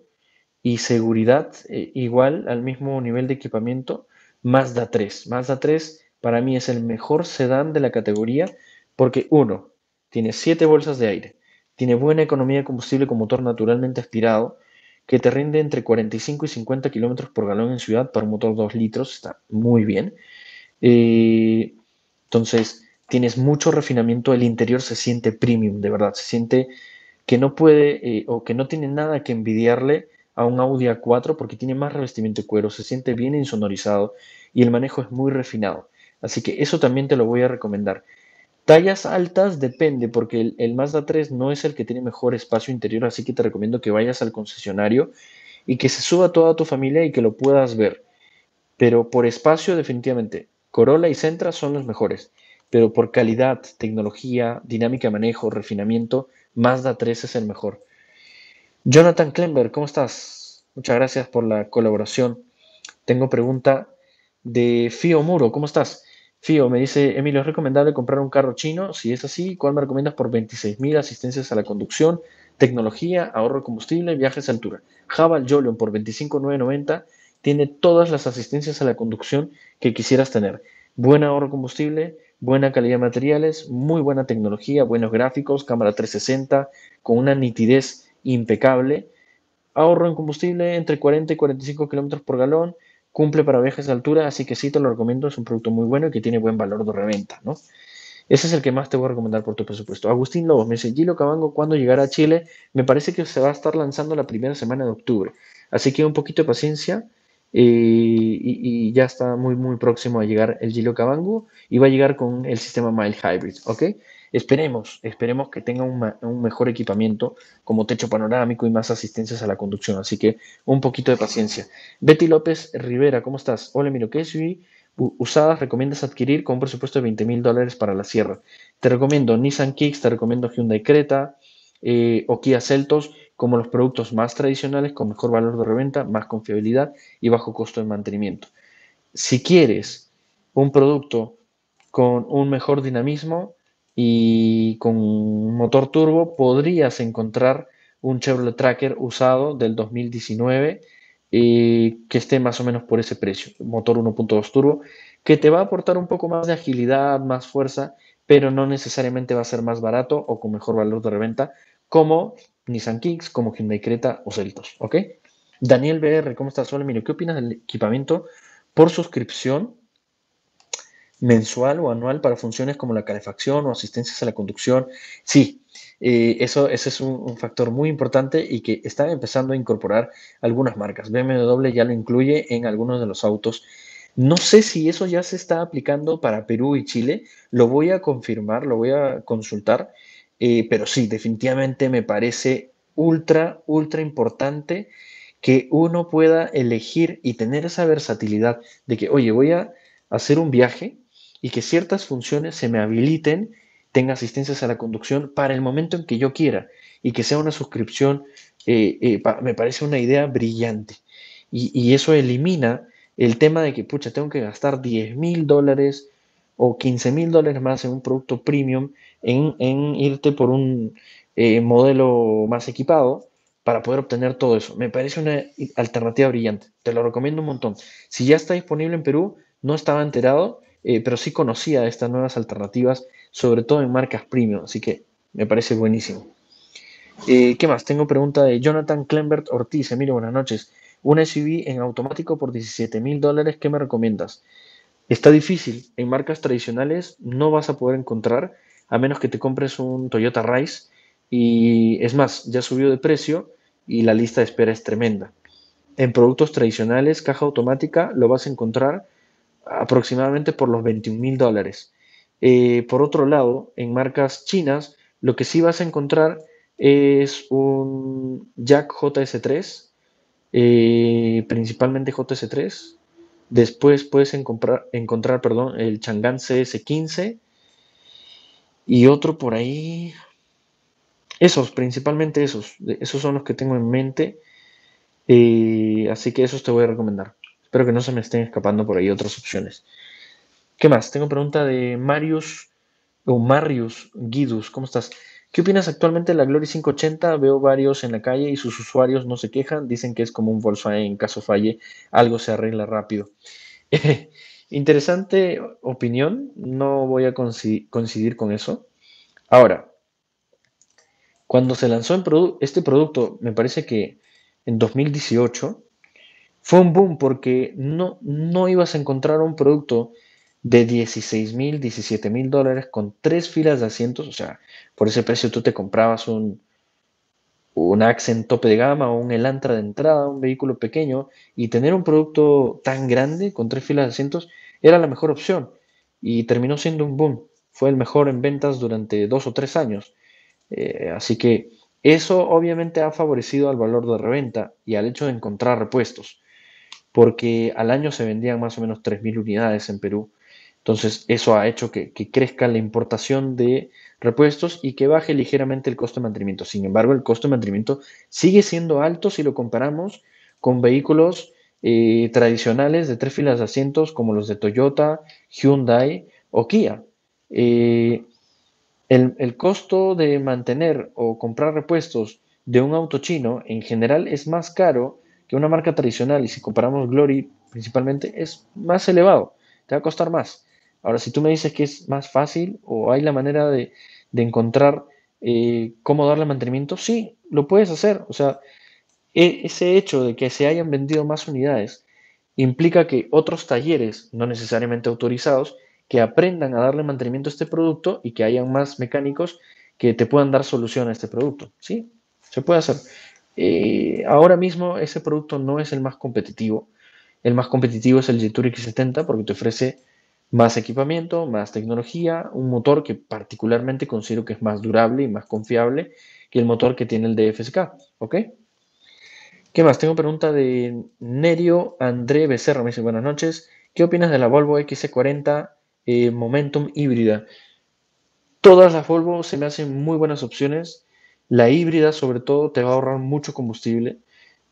y seguridad eh, igual al mismo nivel de equipamiento, Mazda 3. Mazda 3 para mí es el mejor sedán de la categoría porque uno, tiene 7 bolsas de aire. Tiene buena economía de combustible con motor naturalmente aspirado que te rinde entre 45 y 50 kilómetros por galón en ciudad para un motor 2 litros, está muy bien. Eh, entonces, tienes mucho refinamiento, el interior se siente premium, de verdad, se siente que no puede eh, o que no tiene nada que envidiarle a un Audi A4 porque tiene más revestimiento de cuero, se siente bien insonorizado y el manejo es muy refinado. Así que eso también te lo voy a recomendar. Tallas altas depende, porque el, Mazda 3 no es el que tiene mejor espacio interior, así que te recomiendo que vayas al concesionario y que se suba toda tu familia y que lo puedas ver. Pero por espacio, definitivamente, Corolla y Centra son los mejores. Pero por calidad, tecnología, dinámica de manejo, refinamiento, Mazda 3 es el mejor. Jonathan Klember, ¿cómo estás? Muchas gracias por la colaboración. Tengo pregunta de Fío Muro, ¿cómo estás? Fío me dice, Emilio, ¿es recomendable comprar un carro chino? Si es así, ¿cuál me recomiendas por 26.000 asistencias a la conducción, tecnología, ahorro de combustible, viajes a altura? Jabal Jolion por 25.990 tiene todas las asistencias a la conducción que quisieras tener. Buen ahorro de combustible, buena calidad de materiales, muy buena tecnología, buenos gráficos, cámara 360 con una nitidez impecable. Ahorro en combustible entre 40 y 45 kilómetros por galón, cumple para viajes de altura, así que sí te lo recomiendo, es un producto muy bueno y que tiene buen valor de reventa, ¿no? Ese es el que más te voy a recomendar por tu presupuesto. Agustín Lobos me dice, Gilo Cabango, cuando llegará a Chile? Me parece que se va a estar lanzando la primera semana de octubre. Así que un poquito de paciencia eh, y, ya está muy, muy próximo a llegar el Gilo Cabango y va a llegar con el sistema Mile Hybrid, ¿ok? Esperemos, esperemos que tenga un, mejor equipamiento como techo panorámico y más asistencias a la conducción. Así que un poquito de paciencia. Betty López Rivera, ¿cómo estás? Hola, Miro ¿qué Kesui. Usadas, recomiendas adquirir con un presupuesto de 20 mil dólares para la sierra. Te recomiendo Nissan Kicks, te recomiendo Hyundai Creta eh, o Kia Celtos como los productos más tradicionales con mejor valor de reventa, más confiabilidad y bajo costo de mantenimiento. Si quieres un producto con un mejor dinamismo, y con motor turbo podrías encontrar un Chevrolet Tracker usado del 2019 eh, que esté más o menos por ese precio, motor 1.2 turbo, que te va a aportar un poco más de agilidad, más fuerza, pero no necesariamente va a ser más barato o con mejor valor de reventa como Nissan Kicks, como Hyundai Creta o Celtos, ¿ok? Daniel BR, ¿cómo estás? Hola, mire, ¿qué opinas del equipamiento por suscripción mensual o anual para funciones como la calefacción o asistencias a la conducción. Sí, eh, eso, ese es un, factor muy importante y que están empezando a incorporar algunas marcas. BMW ya lo incluye en algunos de los autos. No sé si eso ya se está aplicando para Perú y Chile, lo voy a confirmar, lo voy a consultar, eh, pero sí, definitivamente me parece ultra, ultra importante que uno pueda elegir y tener esa versatilidad de que, oye, voy a hacer un viaje y que ciertas funciones se me habiliten, tenga asistencias a la conducción para el momento en que yo quiera y que sea una suscripción, eh, eh, me parece una idea brillante. Y, eso elimina el tema de que, pucha, tengo que gastar 10 mil dólares o 15 mil dólares más en un producto premium en, irte por un eh, modelo más equipado para poder obtener todo eso. Me parece una alternativa brillante. Te lo recomiendo un montón. Si ya está disponible en Perú, no estaba enterado, eh, pero sí conocía estas nuevas alternativas, sobre todo en marcas premium, así que me parece buenísimo. Eh, ¿Qué más? Tengo pregunta de Jonathan Klembert Ortiz. Emilio, buenas noches. Un SUV en automático por 17 mil dólares, ¿qué me recomiendas? Está difícil. En marcas tradicionales no vas a poder encontrar, a menos que te compres un Toyota Rice. Y es más, ya subió de precio y la lista de espera es tremenda. En productos tradicionales, caja automática, lo vas a encontrar aproximadamente por los 21 mil dólares. Eh, por otro lado, en marcas chinas, lo que sí vas a encontrar es un Jack JS3, eh, principalmente JS3. Después puedes encontrar, encontrar perdón, el Chang'an CS15 y otro por ahí. Esos, principalmente esos. Esos son los que tengo en mente. Eh, así que esos te voy a recomendar. Espero que no se me estén escapando por ahí otras opciones. ¿Qué más? Tengo pregunta de Marius o Marius Guidus. ¿Cómo estás? ¿Qué opinas actualmente de la Glory 580? Veo varios en la calle y sus usuarios no se quejan. Dicen que es como un Volkswagen, en caso falle, algo se arregla rápido. *laughs* interesante opinión, no voy a coincidir con eso. Ahora, cuando se lanzó este producto, me parece que en 2018, fue un boom porque no, no ibas a encontrar un producto de 16 mil, 17 mil dólares con tres filas de asientos. O sea, por ese precio tú te comprabas un, un Accent tope de gama o un Elantra de entrada, un vehículo pequeño, y tener un producto tan grande con tres filas de asientos era la mejor opción. Y terminó siendo un boom. Fue el mejor en ventas durante dos o tres años. Eh, así que eso obviamente ha favorecido al valor de reventa y al hecho de encontrar repuestos porque al año se vendían más o menos 3.000 unidades en Perú. Entonces eso ha hecho que, crezca la importación de repuestos y que baje ligeramente el costo de mantenimiento. Sin embargo, el costo de mantenimiento sigue siendo alto si lo comparamos con vehículos eh, tradicionales de tres filas de asientos como los de Toyota, Hyundai o Kia. Eh, el, el costo de mantener o comprar repuestos de un auto chino en general es más caro que una marca tradicional y si comparamos Glory principalmente es más elevado, te va a costar más. Ahora, si tú me dices que es más fácil o hay la manera de, encontrar eh, cómo darle mantenimiento, sí, lo puedes hacer. O sea, e, ese hecho de que se hayan vendido más unidades implica que otros talleres, no necesariamente autorizados, que aprendan a darle mantenimiento a este producto y que hayan más mecánicos que te puedan dar solución a este producto. Sí, se puede hacer. Eh, ahora mismo ese producto no es el más competitivo. El más competitivo es el Jetour X70 porque te ofrece más equipamiento, más tecnología, un motor que particularmente considero que es más durable y más confiable que el motor que tiene el DFSK. ¿Ok? ¿Qué más? Tengo pregunta de Nerio André Becerra. Me dice buenas noches. ¿Qué opinas de la Volvo XC40 eh, Momentum híbrida? Todas las Volvo se me hacen muy buenas opciones la híbrida, sobre todo, te va a ahorrar mucho combustible.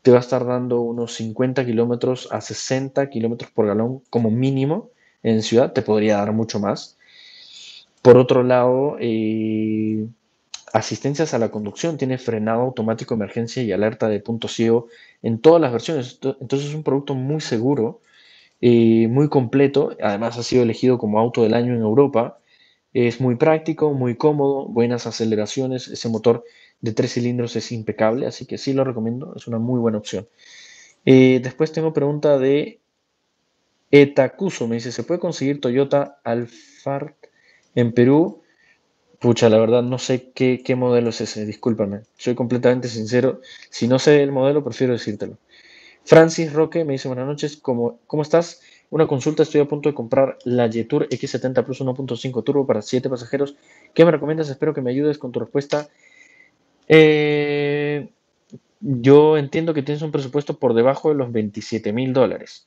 Te va a estar dando unos 50 kilómetros a 60 kilómetros por galón como mínimo en ciudad. Te podría dar mucho más. Por otro lado, eh, asistencias a la conducción. Tiene frenado automático, emergencia y alerta de punto ciego en todas las versiones. Entonces es un producto muy seguro, eh, muy completo. Además ha sido elegido como auto del año en Europa. Es muy práctico, muy cómodo, buenas aceleraciones. Ese motor de tres cilindros es impecable, así que sí lo recomiendo, es una muy buena opción. Eh, después tengo pregunta de Etacuso, me dice, ¿se puede conseguir Toyota Alphard en Perú? Pucha, la verdad no sé qué, modelo es ese, discúlpame, soy completamente sincero, si no sé el modelo prefiero decírtelo. Francis Roque me dice, buenas noches, ¿cómo, cómo estás? Una consulta, estoy a punto de comprar la Jetour X70 Plus 1.5 Turbo para 7 pasajeros. ¿Qué me recomiendas? Espero que me ayudes con tu respuesta eh, yo entiendo que tienes un presupuesto por debajo de los 27 mil dólares.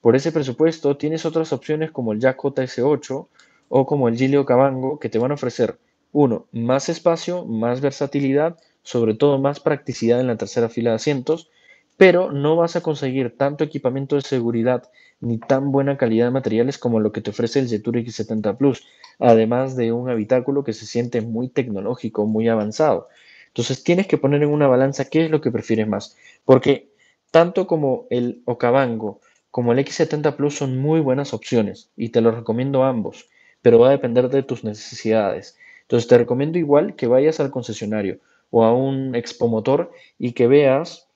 Por ese presupuesto tienes otras opciones como el Jack s 8 o como el Gilio Cabango que te van a ofrecer, uno, más espacio, más versatilidad, sobre todo más practicidad en la tercera fila de asientos, pero no vas a conseguir tanto equipamiento de seguridad ni tan buena calidad de materiales como lo que te ofrece el Jetour X70 Plus, además de un habitáculo que se siente muy tecnológico, muy avanzado. Entonces tienes que poner en una balanza qué es lo que prefieres más, porque tanto como el Okavango como el X70 Plus son muy buenas opciones y te los recomiendo ambos, pero va a depender de tus necesidades. Entonces te recomiendo igual que vayas al concesionario o a un expomotor y que veas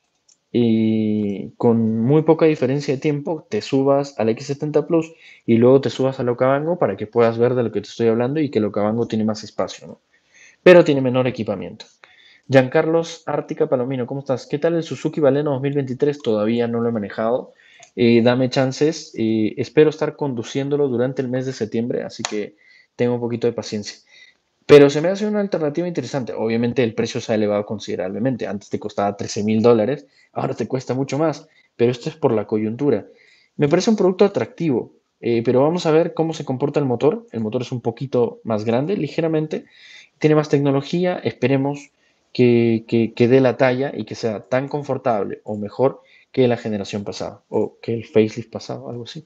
y con muy poca diferencia de tiempo te subas al X70 Plus y luego te subas al Okavango para que puedas ver de lo que te estoy hablando y que el Okavango tiene más espacio, pero tiene menor equipamiento. Carlos, Ártica Palomino, ¿cómo estás? ¿Qué tal el Suzuki Valeno 2023? Todavía no lo he manejado. Eh, dame chances. Eh, espero estar conduciéndolo durante el mes de septiembre, así que tengo un poquito de paciencia. Pero se me hace una alternativa interesante. Obviamente el precio se ha elevado considerablemente. Antes te costaba 13 mil dólares, ahora te cuesta mucho más, pero esto es por la coyuntura. Me parece un producto atractivo, eh, pero vamos a ver cómo se comporta el motor. El motor es un poquito más grande, ligeramente. Tiene más tecnología, esperemos que, dé la talla y que sea tan confortable o mejor que la generación pasada o que el facelift pasado, algo así.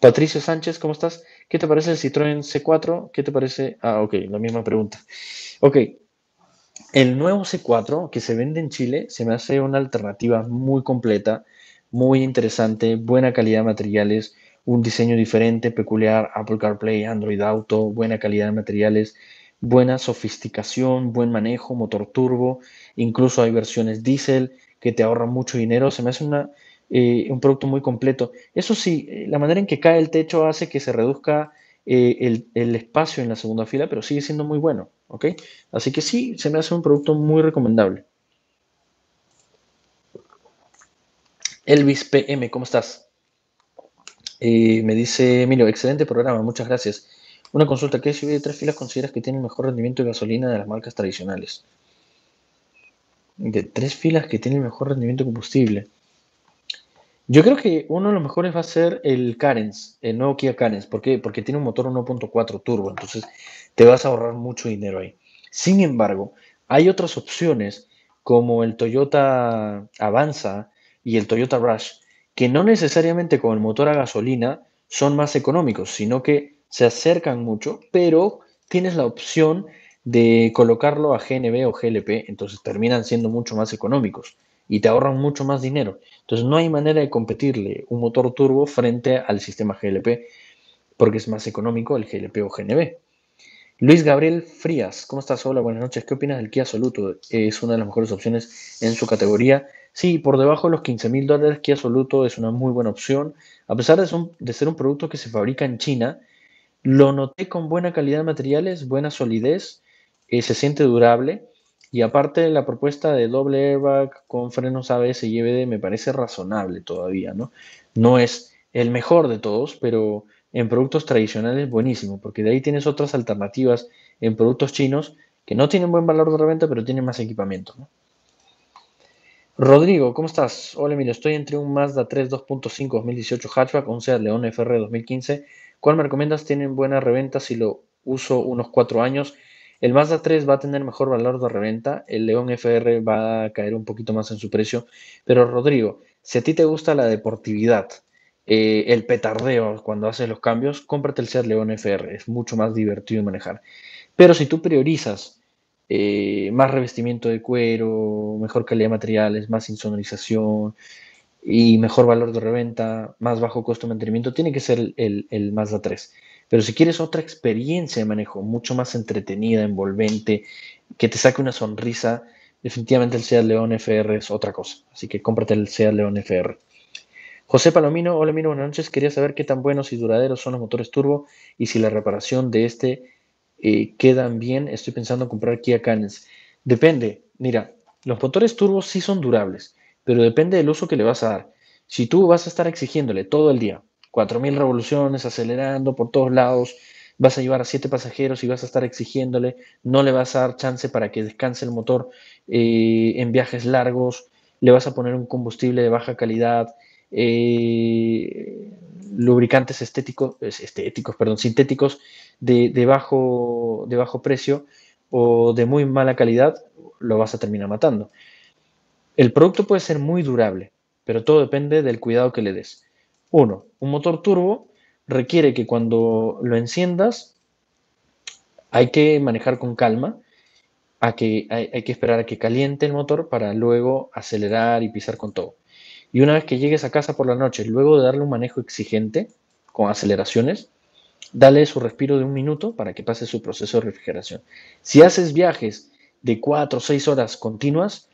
Patricio Sánchez, ¿cómo estás? ¿Qué te parece el Citroën C4? ¿Qué te parece? Ah, ok, la misma pregunta. Ok, el nuevo C4 que se vende en Chile se me hace una alternativa muy completa, muy interesante, buena calidad de materiales, un diseño diferente, peculiar, Apple CarPlay, Android Auto, buena calidad de materiales, buena sofisticación, buen manejo, motor turbo, incluso hay versiones diésel que te ahorran mucho dinero, se me hace una, eh, un producto muy completo. Eso sí, eh, la manera en que cae el techo hace que se reduzca eh, el, espacio en la segunda fila, pero sigue siendo muy bueno, ¿ok? Así que sí, se me hace un producto muy recomendable. Elvis PM, ¿cómo estás? me dice, Emilio, excelente programa, muchas gracias. Una consulta, ¿qué si de tres filas consideras que tiene el mejor rendimiento de gasolina de las marcas tradicionales? De tres filas que tiene el mejor rendimiento de combustible. Yo creo que uno de los mejores va a ser el Carens, el nuevo Kia Carens. Porque tiene un motor 1.4 turbo, entonces te vas a ahorrar mucho dinero ahí. Sin embargo, hay otras opciones como el Toyota Avanza y el Toyota Rush, que no necesariamente con el motor a gasolina son más económicos, sino que se acercan mucho, pero tienes la opción de colocarlo a GNB o GLP, entonces terminan siendo mucho más económicos y te ahorran mucho más dinero. Entonces no hay manera de competirle un motor turbo frente al sistema GLP, porque es más económico el GLP o GNB. Luis Gabriel Frías, ¿cómo estás? Hola, buenas noches. ¿Qué opinas del Kia Soluto? Es una de las mejores opciones en su categoría. Sí, por debajo de los 15 mil dólares, Kia Soluto es una muy buena opción. A pesar de ser un producto que se fabrica en China, lo noté con buena calidad de materiales, buena solidez, eh, se siente durable y aparte la propuesta de doble airbag con frenos ABS y EBD me parece razonable todavía, ¿no? No es el mejor de todos, pero en productos tradicionales buenísimo, porque de ahí tienes otras alternativas en productos chinos que no tienen buen valor de reventa, pero tienen más equipamiento. Rodrigo, ¿cómo estás? Hola, mira, estoy entre un Mazda 3 2.5 2018 hatchback, un Seat León FR 2015 ¿Cuál me recomiendas? Tienen buena reventa si lo uso unos cuatro años. El Mazda 3 va a tener mejor valor de reventa, el León FR va a caer un poquito más en su precio, pero Rodrigo, si a ti te gusta la deportividad, eh, el petardeo cuando haces los cambios, cómprate el Seat León FR, es mucho más divertido de manejar. Pero si tú priorizas eh, más revestimiento de cuero, mejor calidad de materiales, más insonorización, y mejor valor de reventa, más bajo costo de mantenimiento, tiene que ser el, el, Mazda 3. Pero si quieres otra experiencia de manejo mucho más entretenida, envolvente, que te saque una sonrisa, definitivamente el Seat León FR es otra cosa. Así que cómprate el Seat León FR. José Palomino, hola Mino, buenas noches. Quería saber qué tan buenos y duraderos son los motores turbo y si la reparación de este eh, quedan bien. Estoy pensando en comprar Kia Cannes. Depende. Mira, los motores turbo sí son durables pero depende del uso que le vas a dar. Si tú vas a estar exigiéndole todo el día 4.000 revoluciones, acelerando por todos lados, vas a llevar a 7 pasajeros y vas a estar exigiéndole, no le vas a dar chance para que descanse el motor eh, en viajes largos, le vas a poner un combustible de baja calidad, eh, lubricantes estéticos, estéticos, perdón, sintéticos de, bajo, de bajo precio o de muy mala calidad, lo vas a terminar matando. El producto puede ser muy durable, pero todo depende del cuidado que le des. Uno, un motor turbo requiere que cuando lo enciendas hay que manejar con calma, hay, hay, que esperar a que caliente el motor para luego acelerar y pisar con todo. Y una vez que llegues a casa por la noche, luego de darle un manejo exigente con aceleraciones, dale su respiro de un minuto para que pase su proceso de refrigeración. Si haces viajes de 4 o 6 horas continuas,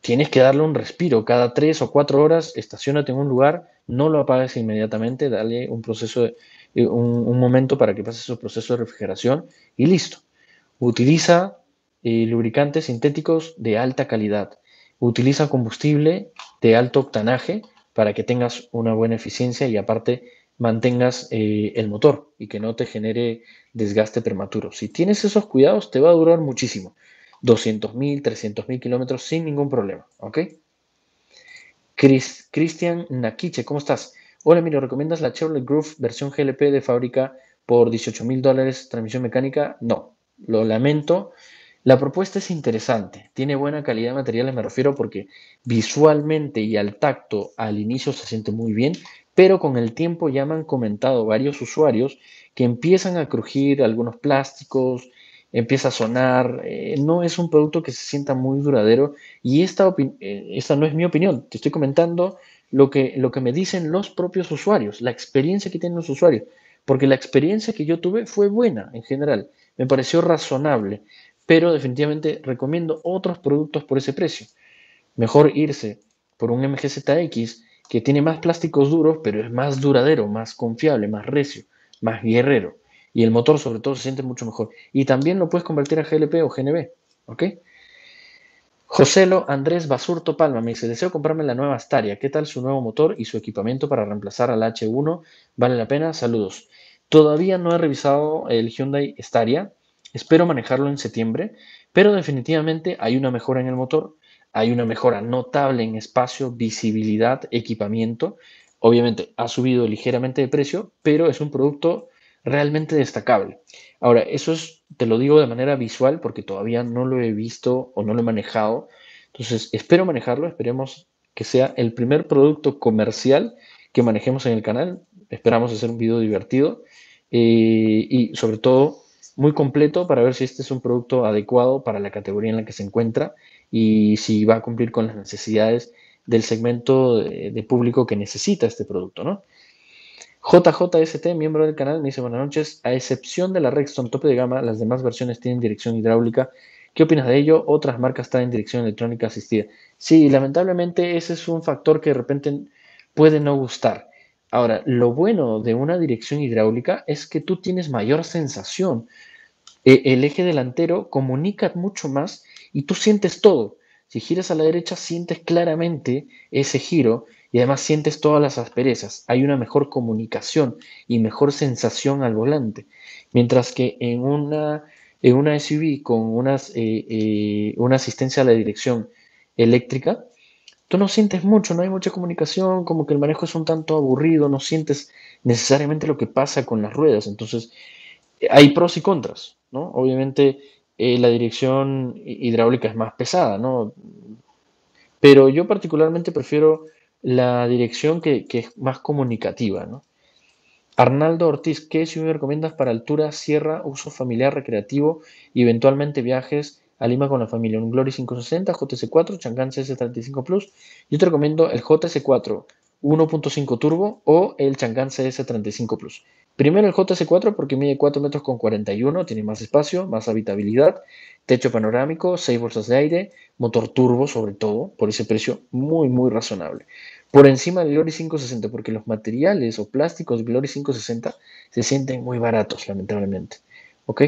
tienes que darle un respiro. Cada tres o cuatro horas, estacionate en un lugar, no lo apagues inmediatamente, dale un proceso, de, eh, un, momento para que pase su proceso de refrigeración y listo. Utiliza eh, lubricantes sintéticos de alta calidad. Utiliza combustible de alto octanaje para que tengas una buena eficiencia y aparte mantengas eh, el motor y que no te genere desgaste prematuro. Si tienes esos cuidados, te va a durar muchísimo. 200.000, 300.000 kilómetros sin ningún problema, ¿ok? Chris, Cristian Nakiche, ¿cómo estás? Hola, miro, ¿recomiendas la Chevrolet Groove versión GLP de fábrica por 18.000 dólares transmisión mecánica? No, lo lamento. La propuesta es interesante, tiene buena calidad de materiales, me refiero porque visualmente y al tacto al inicio se siente muy bien, pero con el tiempo ya me han comentado varios usuarios que empiezan a crujir algunos plásticos, empieza a sonar, eh, no es un producto que se sienta muy duradero y esta, eh, esta no es mi opinión, te estoy comentando lo que, lo que me dicen los propios usuarios, la experiencia que tienen los usuarios, porque la experiencia que yo tuve fue buena en general, me pareció razonable, pero definitivamente recomiendo otros productos por ese precio. Mejor irse por un MGZX que tiene más plásticos duros, pero es más duradero, más confiable, más recio, más guerrero y el motor sobre todo se siente mucho mejor. Y también lo puedes convertir a GLP o GNB, ¿ok? Joselo Andrés Basurto Palma me dice, deseo comprarme la nueva Staria, ¿qué tal su nuevo motor y su equipamiento para reemplazar al H1? ¿Vale la pena? Saludos. Todavía no he revisado el Hyundai Staria, espero manejarlo en septiembre, pero definitivamente hay una mejora en el motor, hay una mejora notable en espacio, visibilidad, equipamiento. Obviamente ha subido ligeramente de precio, pero es un producto realmente destacable. Ahora, eso es, te lo digo de manera visual porque todavía no lo he visto o no lo he manejado. Entonces, espero manejarlo, esperemos que sea el primer producto comercial que manejemos en el canal. Esperamos hacer un video divertido eh, y sobre todo muy completo para ver si este es un producto adecuado para la categoría en la que se encuentra y si va a cumplir con las necesidades del segmento de, de público que necesita este producto, ¿no? JJST, miembro del canal, me dice buenas noches. A excepción de la Rexton tope de gama, las demás versiones tienen dirección hidráulica. ¿Qué opinas de ello? Otras marcas en dirección electrónica asistida. Sí, lamentablemente ese es un factor que de repente puede no gustar. Ahora, lo bueno de una dirección hidráulica es que tú tienes mayor sensación. E, el eje delantero comunica mucho más y tú sientes todo. Si giras a la derecha, sientes claramente ese giro y además sientes todas las asperezas. Hay una mejor comunicación y mejor sensación al volante. Mientras que en una, en una SUV con unas, eh, eh, una asistencia a la dirección eléctrica, tú no sientes mucho, no hay mucha comunicación, como que el manejo es un tanto aburrido, no sientes necesariamente lo que pasa con las ruedas. Entonces, hay pros y contras, ¿no? Obviamente eh, la dirección hidráulica es más pesada, ¿no? Pero yo particularmente prefiero la dirección que, es más comunicativa. ¿no? Arnaldo Ortiz, ¿qué si me recomiendas para altura, sierra, uso familiar, recreativo y eventualmente viajes a Lima con la familia? Un Glory 560, JC4, Chang'an CS35 Plus. Yo te recomiendo el JC4 1.5 Turbo o el Chang'an CS35 Plus. Primero el JC4 porque mide 4 metros con 41, tiene más espacio, más habitabilidad, techo panorámico, 6 bolsas de aire, motor turbo sobre todo, por ese precio muy muy razonable por encima del Glory 560, porque los materiales o plásticos Glory 560 se sienten muy baratos, lamentablemente. ¿Ok?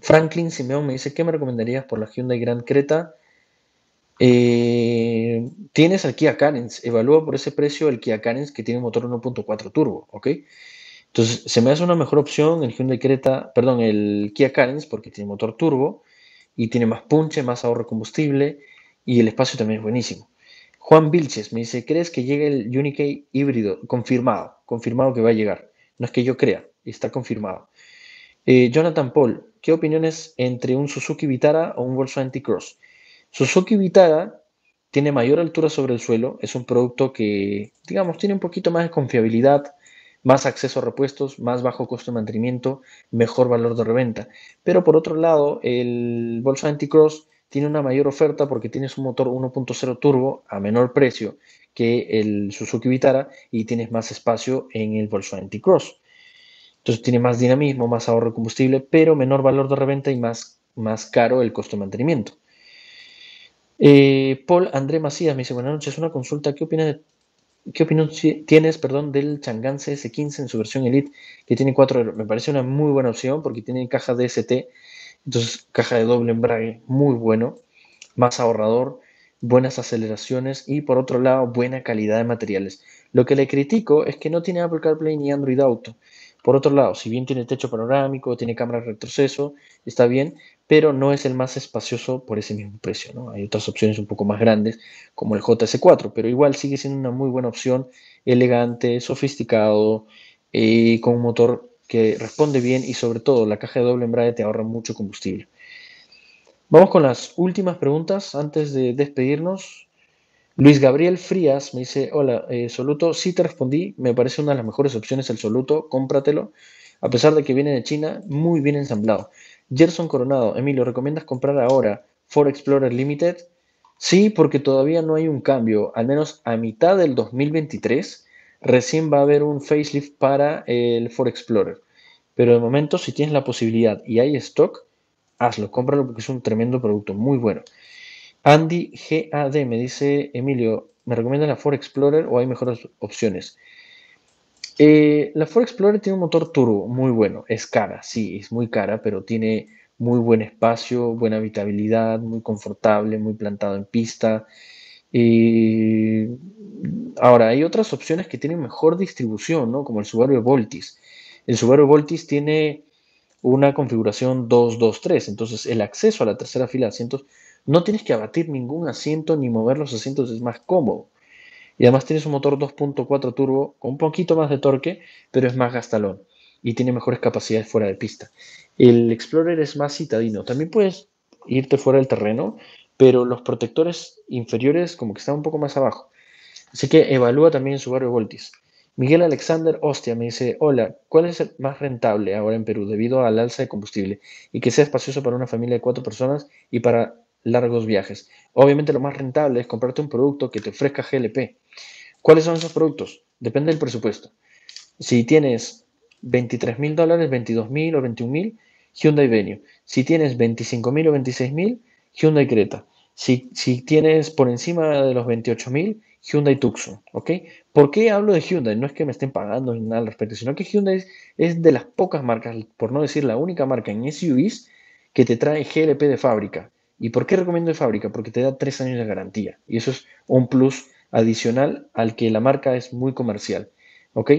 Franklin Simeón me dice, ¿qué me recomendarías por la Hyundai Grand Creta? Eh, tienes al Kia Carens, evalúa por ese precio el Kia Carens que tiene un motor 1.4 turbo, ¿ok? Entonces, se me hace una mejor opción el Hyundai Creta, perdón, el Kia Carens porque tiene motor turbo y tiene más punche, más ahorro de combustible y el espacio también es buenísimo. Juan Vilches me dice, ¿crees que llegue el Unikey híbrido? Confirmado, confirmado que va a llegar. No es que yo crea, está confirmado. Eh, Jonathan Paul, ¿qué opiniones entre un Suzuki Vitara o un Volkswagen Anticross? Suzuki Vitara tiene mayor altura sobre el suelo, es un producto que, digamos, tiene un poquito más de confiabilidad, más acceso a repuestos, más bajo costo de mantenimiento, mejor valor de reventa. Pero por otro lado, el Volkswagen Anticross, tiene una mayor oferta porque tienes un motor 1.0 turbo a menor precio que el Suzuki Vitara y tienes más espacio en el Volkswagen T-Cross. Entonces tiene más dinamismo, más ahorro de combustible, pero menor valor de reventa y más, más caro el costo de mantenimiento. Eh, Paul André Macías me dice, buenas noches, una consulta, ¿qué opinas de ¿Qué opinión tienes perdón, del Chang'an CS15 en su versión Elite que tiene 4 Me parece una muy buena opción porque tiene caja DST entonces, caja de doble embrague, muy bueno, más ahorrador, buenas aceleraciones y por otro lado, buena calidad de materiales. Lo que le critico es que no tiene Apple CarPlay ni Android Auto. Por otro lado, si bien tiene techo panorámico, tiene cámara de retroceso, está bien, pero no es el más espacioso por ese mismo precio. ¿no? Hay otras opciones un poco más grandes, como el JS4, pero igual sigue siendo una muy buena opción, elegante, sofisticado, eh, con un motor que responde bien y sobre todo la caja de doble embrague te ahorra mucho combustible. Vamos con las últimas preguntas antes de despedirnos. Luis Gabriel Frías me dice, hola, eh, Soluto, sí te respondí, me parece una de las mejores opciones el Soluto, cómpratelo, a pesar de que viene de China, muy bien ensamblado. Gerson Coronado, Emilio, ¿recomiendas comprar ahora Ford Explorer Limited? Sí, porque todavía no hay un cambio, al menos a mitad del 2023 Recién va a haber un facelift para el Ford Explorer. Pero de momento, si tienes la posibilidad y hay stock, hazlo, cómpralo porque es un tremendo producto, muy bueno. Andy GAD me dice, Emilio, ¿me recomienda la Ford Explorer o hay mejores opciones? Eh, la Ford Explorer tiene un motor turbo muy bueno, es cara, sí, es muy cara, pero tiene muy buen espacio, buena habitabilidad, muy confortable, muy plantado en pista y ahora, hay otras opciones que tienen mejor distribución, ¿no? como el Subaru Voltis. El Subaru Voltis tiene una configuración 2.2.3. entonces el acceso a la tercera fila de asientos no tienes que abatir ningún asiento ni mover los asientos, es más cómodo. Y además tienes un motor 2.4 turbo con un poquito más de torque, pero es más gastalón y tiene mejores capacidades fuera de pista. El Explorer es más citadino. También puedes irte fuera del terreno, pero los protectores inferiores como que están un poco más abajo. Así que evalúa también su barrio Voltis. Miguel Alexander Ostia me dice, hola, ¿cuál es el más rentable ahora en Perú debido al alza de combustible y que sea espacioso para una familia de cuatro personas y para largos viajes? Obviamente lo más rentable es comprarte un producto que te ofrezca GLP. ¿Cuáles son esos productos? Depende del presupuesto. Si tienes 23 mil dólares, 22 mil o 21 mil, Hyundai Venue. Si tienes 25 mil o 26 mil, Hyundai Creta. Si, tienes por encima de los 28.000, Hyundai Tucson, ¿ok? ¿Por qué hablo de Hyundai? No es que me estén pagando ni nada al respecto, sino que Hyundai es, de las pocas marcas, por no decir la única marca en SUVs que te trae GLP de fábrica. ¿Y por qué recomiendo de fábrica? Porque te da tres años de garantía. Y eso es un plus adicional al que la marca es muy comercial. ¿Ok?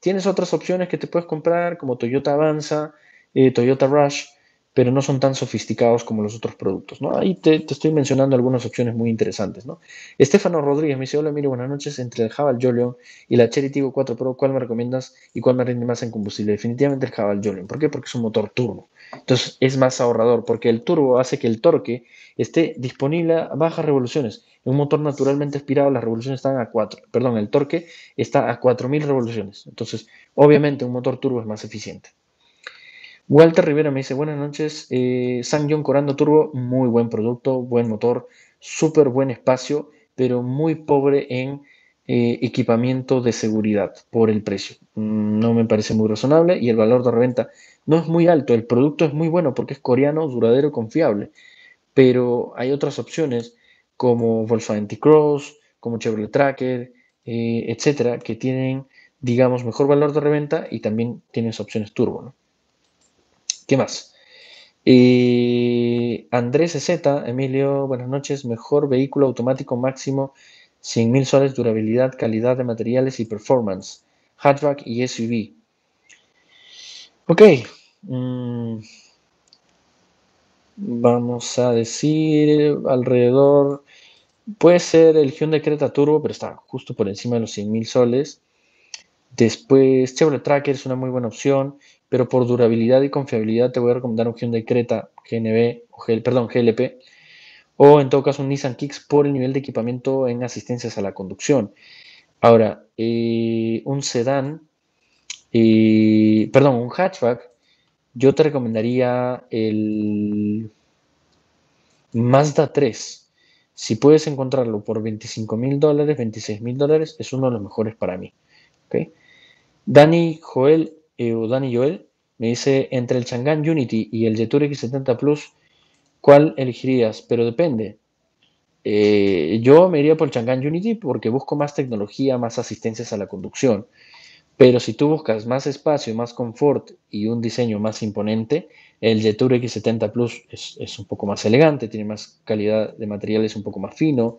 Tienes otras opciones que te puedes comprar, como Toyota Avanza, eh, Toyota Rush, pero no son tan sofisticados como los otros productos. ¿no? Ahí te, estoy mencionando algunas opciones muy interesantes. ¿no? Estefano Rodríguez me dice, hola, mire, buenas noches, entre el Haval Jolion y la Cherry Tigo 4 Pro, ¿cuál me recomiendas y cuál me rinde más en combustible? Definitivamente el Haval Jolion. ¿Por qué? Porque es un motor turbo. Entonces es más ahorrador, porque el turbo hace que el torque esté disponible a bajas revoluciones. En un motor naturalmente aspirado las revoluciones están a 4, perdón, el torque está a 4.000 revoluciones. Entonces, obviamente un motor turbo es más eficiente. Walter Rivera me dice, buenas noches, eh, San Corando Turbo, muy buen producto, buen motor, súper buen espacio, pero muy pobre en eh, equipamiento de seguridad por el precio. Mm, no me parece muy razonable y el valor de reventa no es muy alto, el producto es muy bueno porque es coreano, duradero, confiable, pero hay otras opciones como Volkswagen T-Cross, como Chevrolet Tracker, eh, etcétera, que tienen, digamos, mejor valor de reventa y también tienes opciones turbo, ¿Qué más? Eh, Andrés Z, Emilio, buenas noches. Mejor vehículo automático máximo 100.000 soles, durabilidad, calidad de materiales y performance. Hatchback y SUV. Ok. Mm, vamos a decir alrededor. Puede ser el Hyundai Creta Turbo, pero está justo por encima de los 100.000 soles. Después, Chevrolet Tracker es una muy buena opción pero por durabilidad y confiabilidad te voy a recomendar un de Creta GNB, o perdón, GLP, o en todo caso un Nissan Kicks por el nivel de equipamiento en asistencias a la conducción. Ahora, eh, un sedán, y eh, perdón, un hatchback, yo te recomendaría el Mazda 3. Si puedes encontrarlo por 25 mil dólares, 26 mil dólares, es uno de los mejores para mí. Dani Joel eh, Joel, me dice, entre el Chang'an Unity y el Jetour X70 Plus, ¿cuál elegirías? Pero depende. Eh, yo me iría por el Chang'an Unity porque busco más tecnología, más asistencias a la conducción. Pero si tú buscas más espacio, más confort y un diseño más imponente, el Jetour X70 Plus es, un poco más elegante, tiene más calidad de materiales, un poco más fino,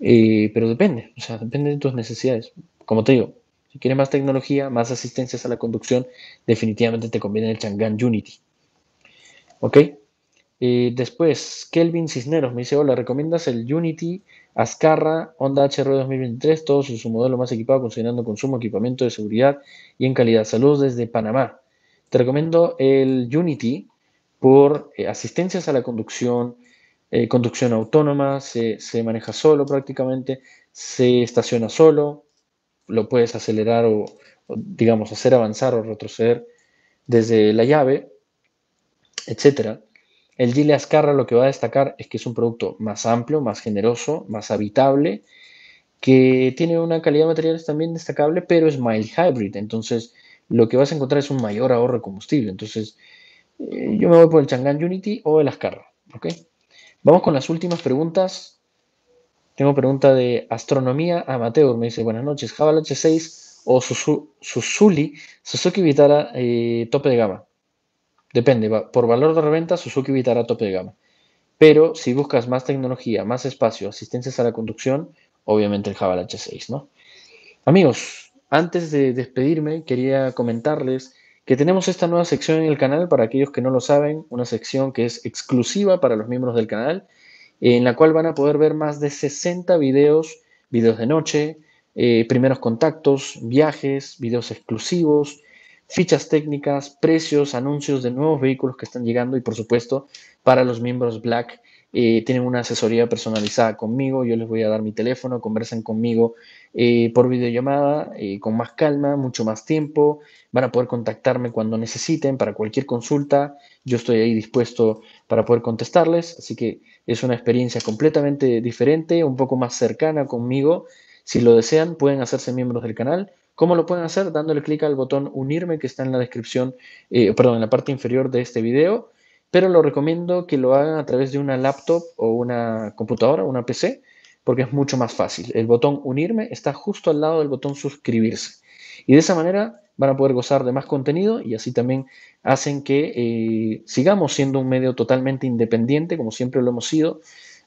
eh, pero depende, o sea, depende de tus necesidades. Como te digo, si quieres más tecnología, más asistencias a la conducción, definitivamente te conviene el Chang'an Unity. ¿Ok? Eh, después, Kelvin Cisneros me dice, hola, ¿recomiendas el Unity Ascarra Honda HR 2023? Todo su, su modelo más equipado, considerando consumo, equipamiento de seguridad y en calidad. salud desde Panamá. Te recomiendo el Unity por eh, asistencias a la conducción, eh, conducción autónoma, se, se maneja solo prácticamente, se estaciona solo, lo puedes acelerar o, digamos, hacer avanzar o retroceder desde la llave, etc. El Gile Ascarra lo que va a destacar es que es un producto más amplio, más generoso, más habitable, que tiene una calidad de materiales también destacable, pero es mild hybrid, entonces lo que vas a encontrar es un mayor ahorro de combustible. Entonces, eh, yo me voy por el Chang'an Unity o el Ascarra, Vamos con las últimas preguntas tengo pregunta de astronomía amateur. Me dice, buenas noches, Jabal H6 o Suzuki Vitara eh, tope de gama. Depende, por valor de reventa, Suzuki Vitara tope de gama. Pero si buscas más tecnología, más espacio, asistencias a la conducción, obviamente el Jabal H6, ¿no? Amigos, antes de despedirme, quería comentarles que tenemos esta nueva sección en el canal para aquellos que no lo saben, una sección que es exclusiva para los miembros del canal en la cual van a poder ver más de 60 videos, videos de noche, eh, primeros contactos, viajes, videos exclusivos, fichas técnicas, precios, anuncios de nuevos vehículos que están llegando y por supuesto para los miembros Black eh, tienen una asesoría personalizada conmigo, yo les voy a dar mi teléfono, conversan conmigo eh, por videollamada eh, con más calma, mucho más tiempo, van a poder contactarme cuando necesiten para cualquier consulta, yo estoy ahí dispuesto para poder contestarles, así que es una experiencia completamente diferente, un poco más cercana conmigo, si lo desean pueden hacerse miembros del canal. ¿Cómo lo pueden hacer? Dándole clic al botón unirme que está en la descripción, perdón, en la parte inferior de este video pero lo recomiendo que lo hagan a través de una laptop o una computadora, una PC, porque es mucho más fácil. El botón unirme está justo al lado del botón suscribirse. Y de esa manera van a poder gozar de más contenido y así también hacen que eh, sigamos siendo un medio totalmente independiente, como siempre lo hemos sido,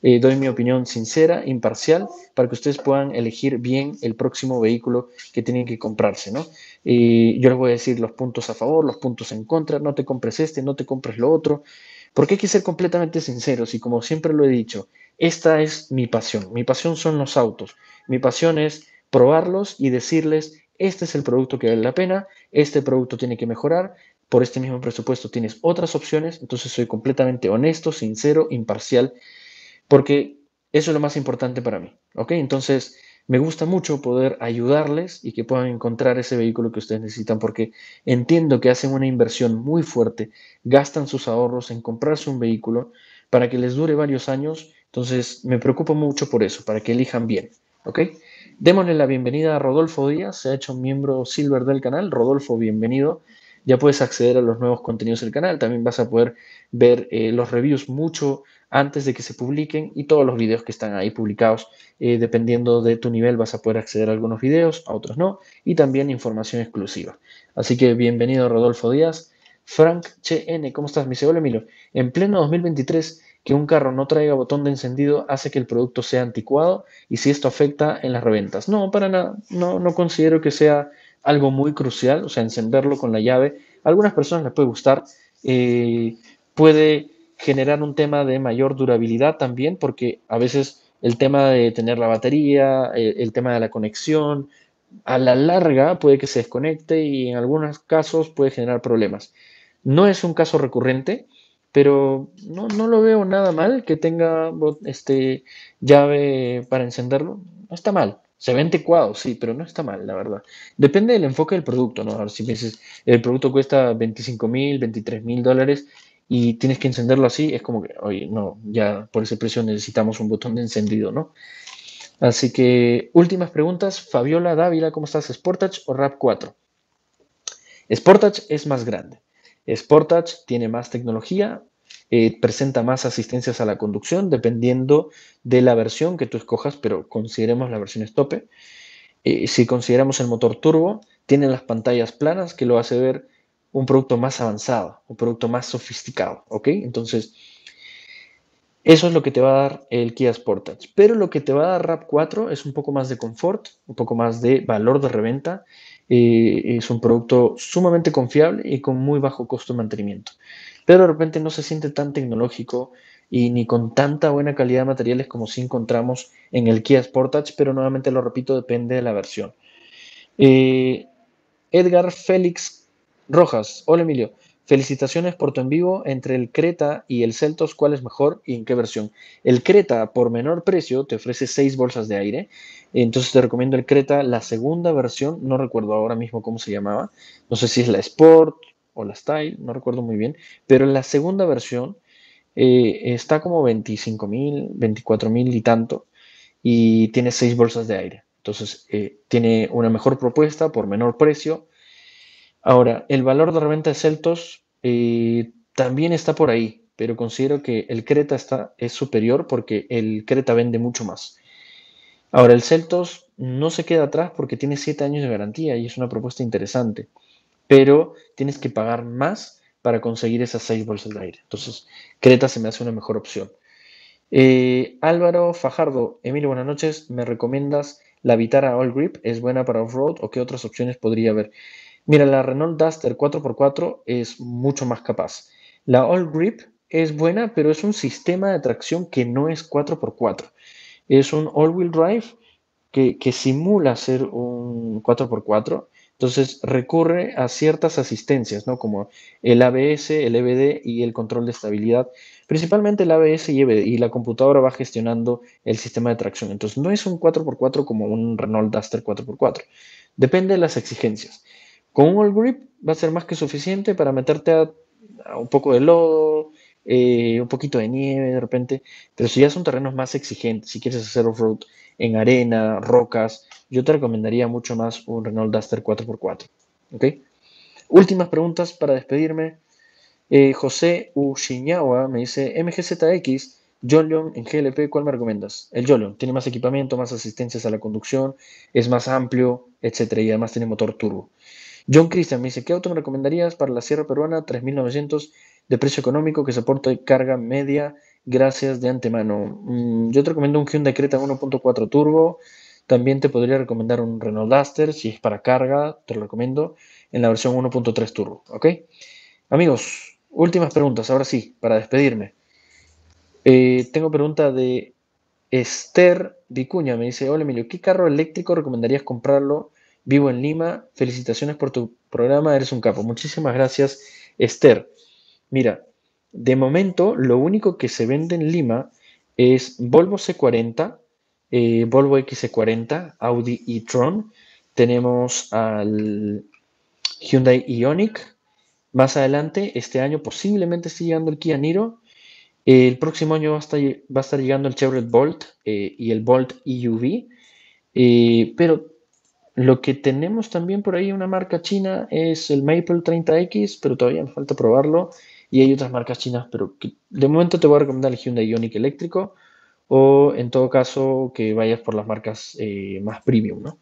eh, doy mi opinión sincera, imparcial, para que ustedes puedan elegir bien el próximo vehículo que tienen que comprarse, ¿no? Eh, yo les voy a decir los puntos a favor, los puntos en contra, no te compres este, no te compres lo otro, porque hay que ser completamente sinceros y como siempre lo he dicho, esta es mi pasión, mi pasión son los autos, mi pasión es probarlos y decirles, este es el producto que vale la pena, este producto tiene que mejorar, por este mismo presupuesto tienes otras opciones, entonces soy completamente honesto, sincero, imparcial porque eso es lo más importante para mí, ¿ok? Entonces, me gusta mucho poder ayudarles y que puedan encontrar ese vehículo que ustedes necesitan porque entiendo que hacen una inversión muy fuerte, gastan sus ahorros en comprarse un vehículo para que les dure varios años, entonces me preocupo mucho por eso, para que elijan bien, ¿ok? Démosle la bienvenida a Rodolfo Díaz, se ha hecho miembro silver del canal. Rodolfo, bienvenido. Ya puedes acceder a los nuevos contenidos del canal, también vas a poder ver eh, los reviews mucho antes de que se publiquen y todos los videos que están ahí publicados. Eh, dependiendo de tu nivel vas a poder acceder a algunos videos, a otros no, y también información exclusiva. Así que bienvenido Rodolfo Díaz. Frank N. ¿cómo estás? mi dice, en pleno 2023 que un carro no traiga botón de encendido hace que el producto sea anticuado y si esto afecta en las reventas. No, para nada, no, considero que sea algo muy crucial, o sea, encenderlo con la llave. algunas personas les puede gustar, eh, puede generar un tema de mayor durabilidad también, porque a veces el tema de tener la batería, el, tema de la conexión, a la larga puede que se desconecte y en algunos casos puede generar problemas. No es un caso recurrente, pero no, no lo veo nada mal que tenga este, llave para encenderlo. No está mal. Se ve anticuado, sí, pero no está mal, la verdad. Depende del enfoque del producto, ¿no? si me dices, el producto cuesta 25 mil, 23 mil dólares, y tienes que encenderlo así, es como que, oye, no, ya por ese precio necesitamos un botón de encendido, ¿no? Así que, últimas preguntas. Fabiola Dávila, ¿cómo estás? ¿Sportage o RAP 4? Sportage es más grande. Sportage tiene más tecnología, eh, presenta más asistencias a la conducción, dependiendo de la versión que tú escojas, pero consideremos la versión estope. Eh, si consideramos el motor turbo, tiene las pantallas planas que lo hace ver un producto más avanzado, un producto más sofisticado, ¿ok? Entonces, eso es lo que te va a dar el Kia Sportage. Pero lo que te va a dar RAP4 es un poco más de confort, un poco más de valor de reventa. Eh, es un producto sumamente confiable y con muy bajo costo de mantenimiento. Pero de repente no se siente tan tecnológico y ni con tanta buena calidad de materiales como si encontramos en el Kia Sportage, pero nuevamente lo repito, depende de la versión. Eh, Edgar Félix Rojas, hola Emilio. Felicitaciones por tu en vivo entre el Creta y el Celtos, ¿cuál es mejor y en qué versión? El Creta por menor precio te ofrece seis bolsas de aire, entonces te recomiendo el Creta, la segunda versión, no recuerdo ahora mismo cómo se llamaba, no sé si es la Sport o la Style, no recuerdo muy bien, pero la segunda versión eh, está como 25 mil, 24 mil y tanto, y tiene seis bolsas de aire, entonces eh, tiene una mejor propuesta por menor precio Ahora, el valor de reventa de Celtos eh, también está por ahí, pero considero que el Creta está, es superior porque el Creta vende mucho más. Ahora, el Celtos no se queda atrás porque tiene 7 años de garantía y es una propuesta interesante, pero tienes que pagar más para conseguir esas 6 bolsas de aire. Entonces, Creta se me hace una mejor opción. Eh, Álvaro Fajardo, Emilio, buenas noches. ¿Me recomiendas la Vitara All Grip? ¿Es buena para off-road o qué otras opciones podría haber? Mira, la Renault Duster 4x4 es mucho más capaz. La All Grip es buena, pero es un sistema de tracción que no es 4x4. Es un all-wheel drive que, simula ser un 4x4. Entonces recurre a ciertas asistencias, ¿no? Como el ABS, el EBD y el control de estabilidad. Principalmente el ABS y EBD, y la computadora va gestionando el sistema de tracción. Entonces no es un 4x4 como un Renault Duster 4x4. Depende de las exigencias. Con un all grip va a ser más que suficiente para meterte a, un poco de lodo, eh, un poquito de nieve de repente, pero si ya son terrenos más exigentes, si quieres hacer off-road en arena, rocas, yo te recomendaría mucho más un Renault Duster 4x4. 4 Últimas preguntas para despedirme. Eh, José Ushiñawa me dice, MGZX, Jolion en GLP, ¿cuál me recomiendas? El Jolion, tiene más equipamiento, más asistencias a la conducción, es más amplio, etcétera, y además tiene motor turbo. John Christian me dice, ¿qué auto me recomendarías para la Sierra Peruana 3900 de precio económico que soporte carga media? Gracias de antemano. Mm, yo te recomiendo un Hyundai Creta 1.4 turbo. También te podría recomendar un Renault Duster, si es para carga, te lo recomiendo, en la versión 1.3 turbo, ¿ok? Amigos, últimas preguntas, ahora sí, para despedirme. Eh, tengo pregunta de Esther Vicuña, me dice, hola Emilio, ¿qué carro eléctrico recomendarías comprarlo Vivo en Lima. Felicitaciones por tu programa. Eres un capo. Muchísimas gracias, Esther. Mira, de momento lo único que se vende en Lima es Volvo C40, eh, Volvo XC40, Audi e-tron. Tenemos al Hyundai Ionic. Más adelante, este año posiblemente esté llegando el Kia Niro. El próximo año va a estar, va a estar llegando el Chevrolet Bolt eh, y el Bolt EUV. Eh, pero lo que tenemos también por ahí, una marca china, es el Maple 30X, pero todavía me falta probarlo. Y hay otras marcas chinas, pero de momento te voy a recomendar el Hyundai Ioniq eléctrico o en todo caso que vayas por las marcas eh, más premium, ¿no?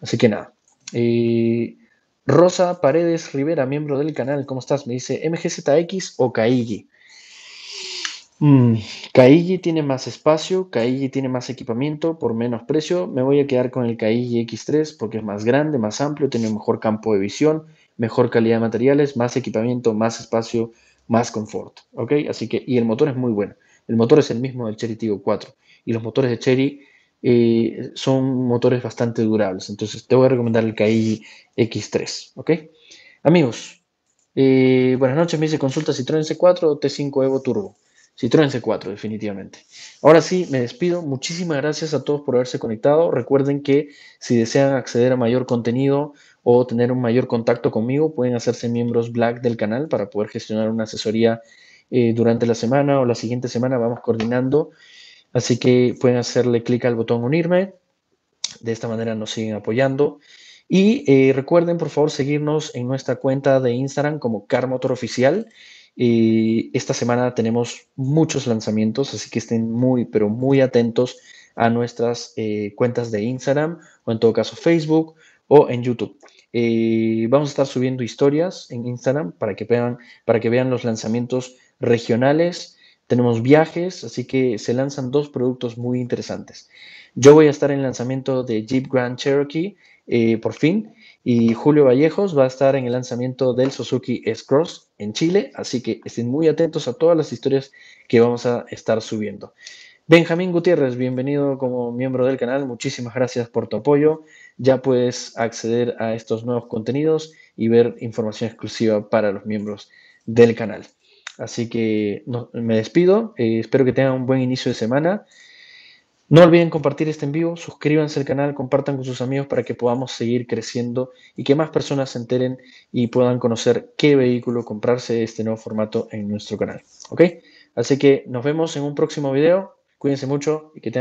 Así que nada. Eh, Rosa Paredes Rivera, miembro del canal, ¿cómo estás? Me dice MGZX o Kaigi. Mm, tiene más espacio, Kaigi tiene más equipamiento por menos precio. Me voy a quedar con el Kaigi X3 porque es más grande, más amplio, tiene mejor campo de visión, mejor calidad de materiales, más equipamiento, más espacio, más confort. ¿Ok? Así que, y el motor es muy bueno. El motor es el mismo del Cherry Tigo 4. Y los motores de Cherry eh, son motores bastante durables. Entonces te voy a recomendar el Kaigi X3. ¿Ok? Amigos, eh, buenas noches. Me dice consulta Citroën C4 o T5 Evo Turbo. Citroën C4, definitivamente. Ahora sí, me despido. Muchísimas gracias a todos por haberse conectado. Recuerden que si desean acceder a mayor contenido o tener un mayor contacto conmigo, pueden hacerse miembros Black del canal para poder gestionar una asesoría eh, durante la semana o la siguiente semana. Vamos coordinando. Así que pueden hacerle clic al botón unirme. De esta manera nos siguen apoyando. Y eh, recuerden, por favor, seguirnos en nuestra cuenta de Instagram como Carmotor Oficial y esta semana tenemos muchos lanzamientos, así que estén muy, pero muy atentos a nuestras eh, cuentas de Instagram o en todo caso Facebook o en YouTube. Eh, vamos a estar subiendo historias en Instagram para que vean, para que vean los lanzamientos regionales. Tenemos viajes, así que se lanzan dos productos muy interesantes. Yo voy a estar en el lanzamiento de Jeep Grand Cherokee, eh, por fin, y Julio Vallejos va a estar en el lanzamiento del Suzuki S-Cross, en Chile, así que estén muy atentos a todas las historias que vamos a estar subiendo. Benjamín Gutiérrez, bienvenido como miembro del canal, muchísimas gracias por tu apoyo. Ya puedes acceder a estos nuevos contenidos y ver información exclusiva para los miembros del canal. Así que me despido, eh, espero que tengan un buen inicio de semana no olviden compartir este en vivo, suscríbanse al canal, compartan con sus amigos para que podamos seguir creciendo y que más personas se enteren y puedan conocer qué vehículo comprarse de este nuevo formato en nuestro canal. ¿Ok? Así que nos vemos en un próximo video. Cuídense mucho y que tengan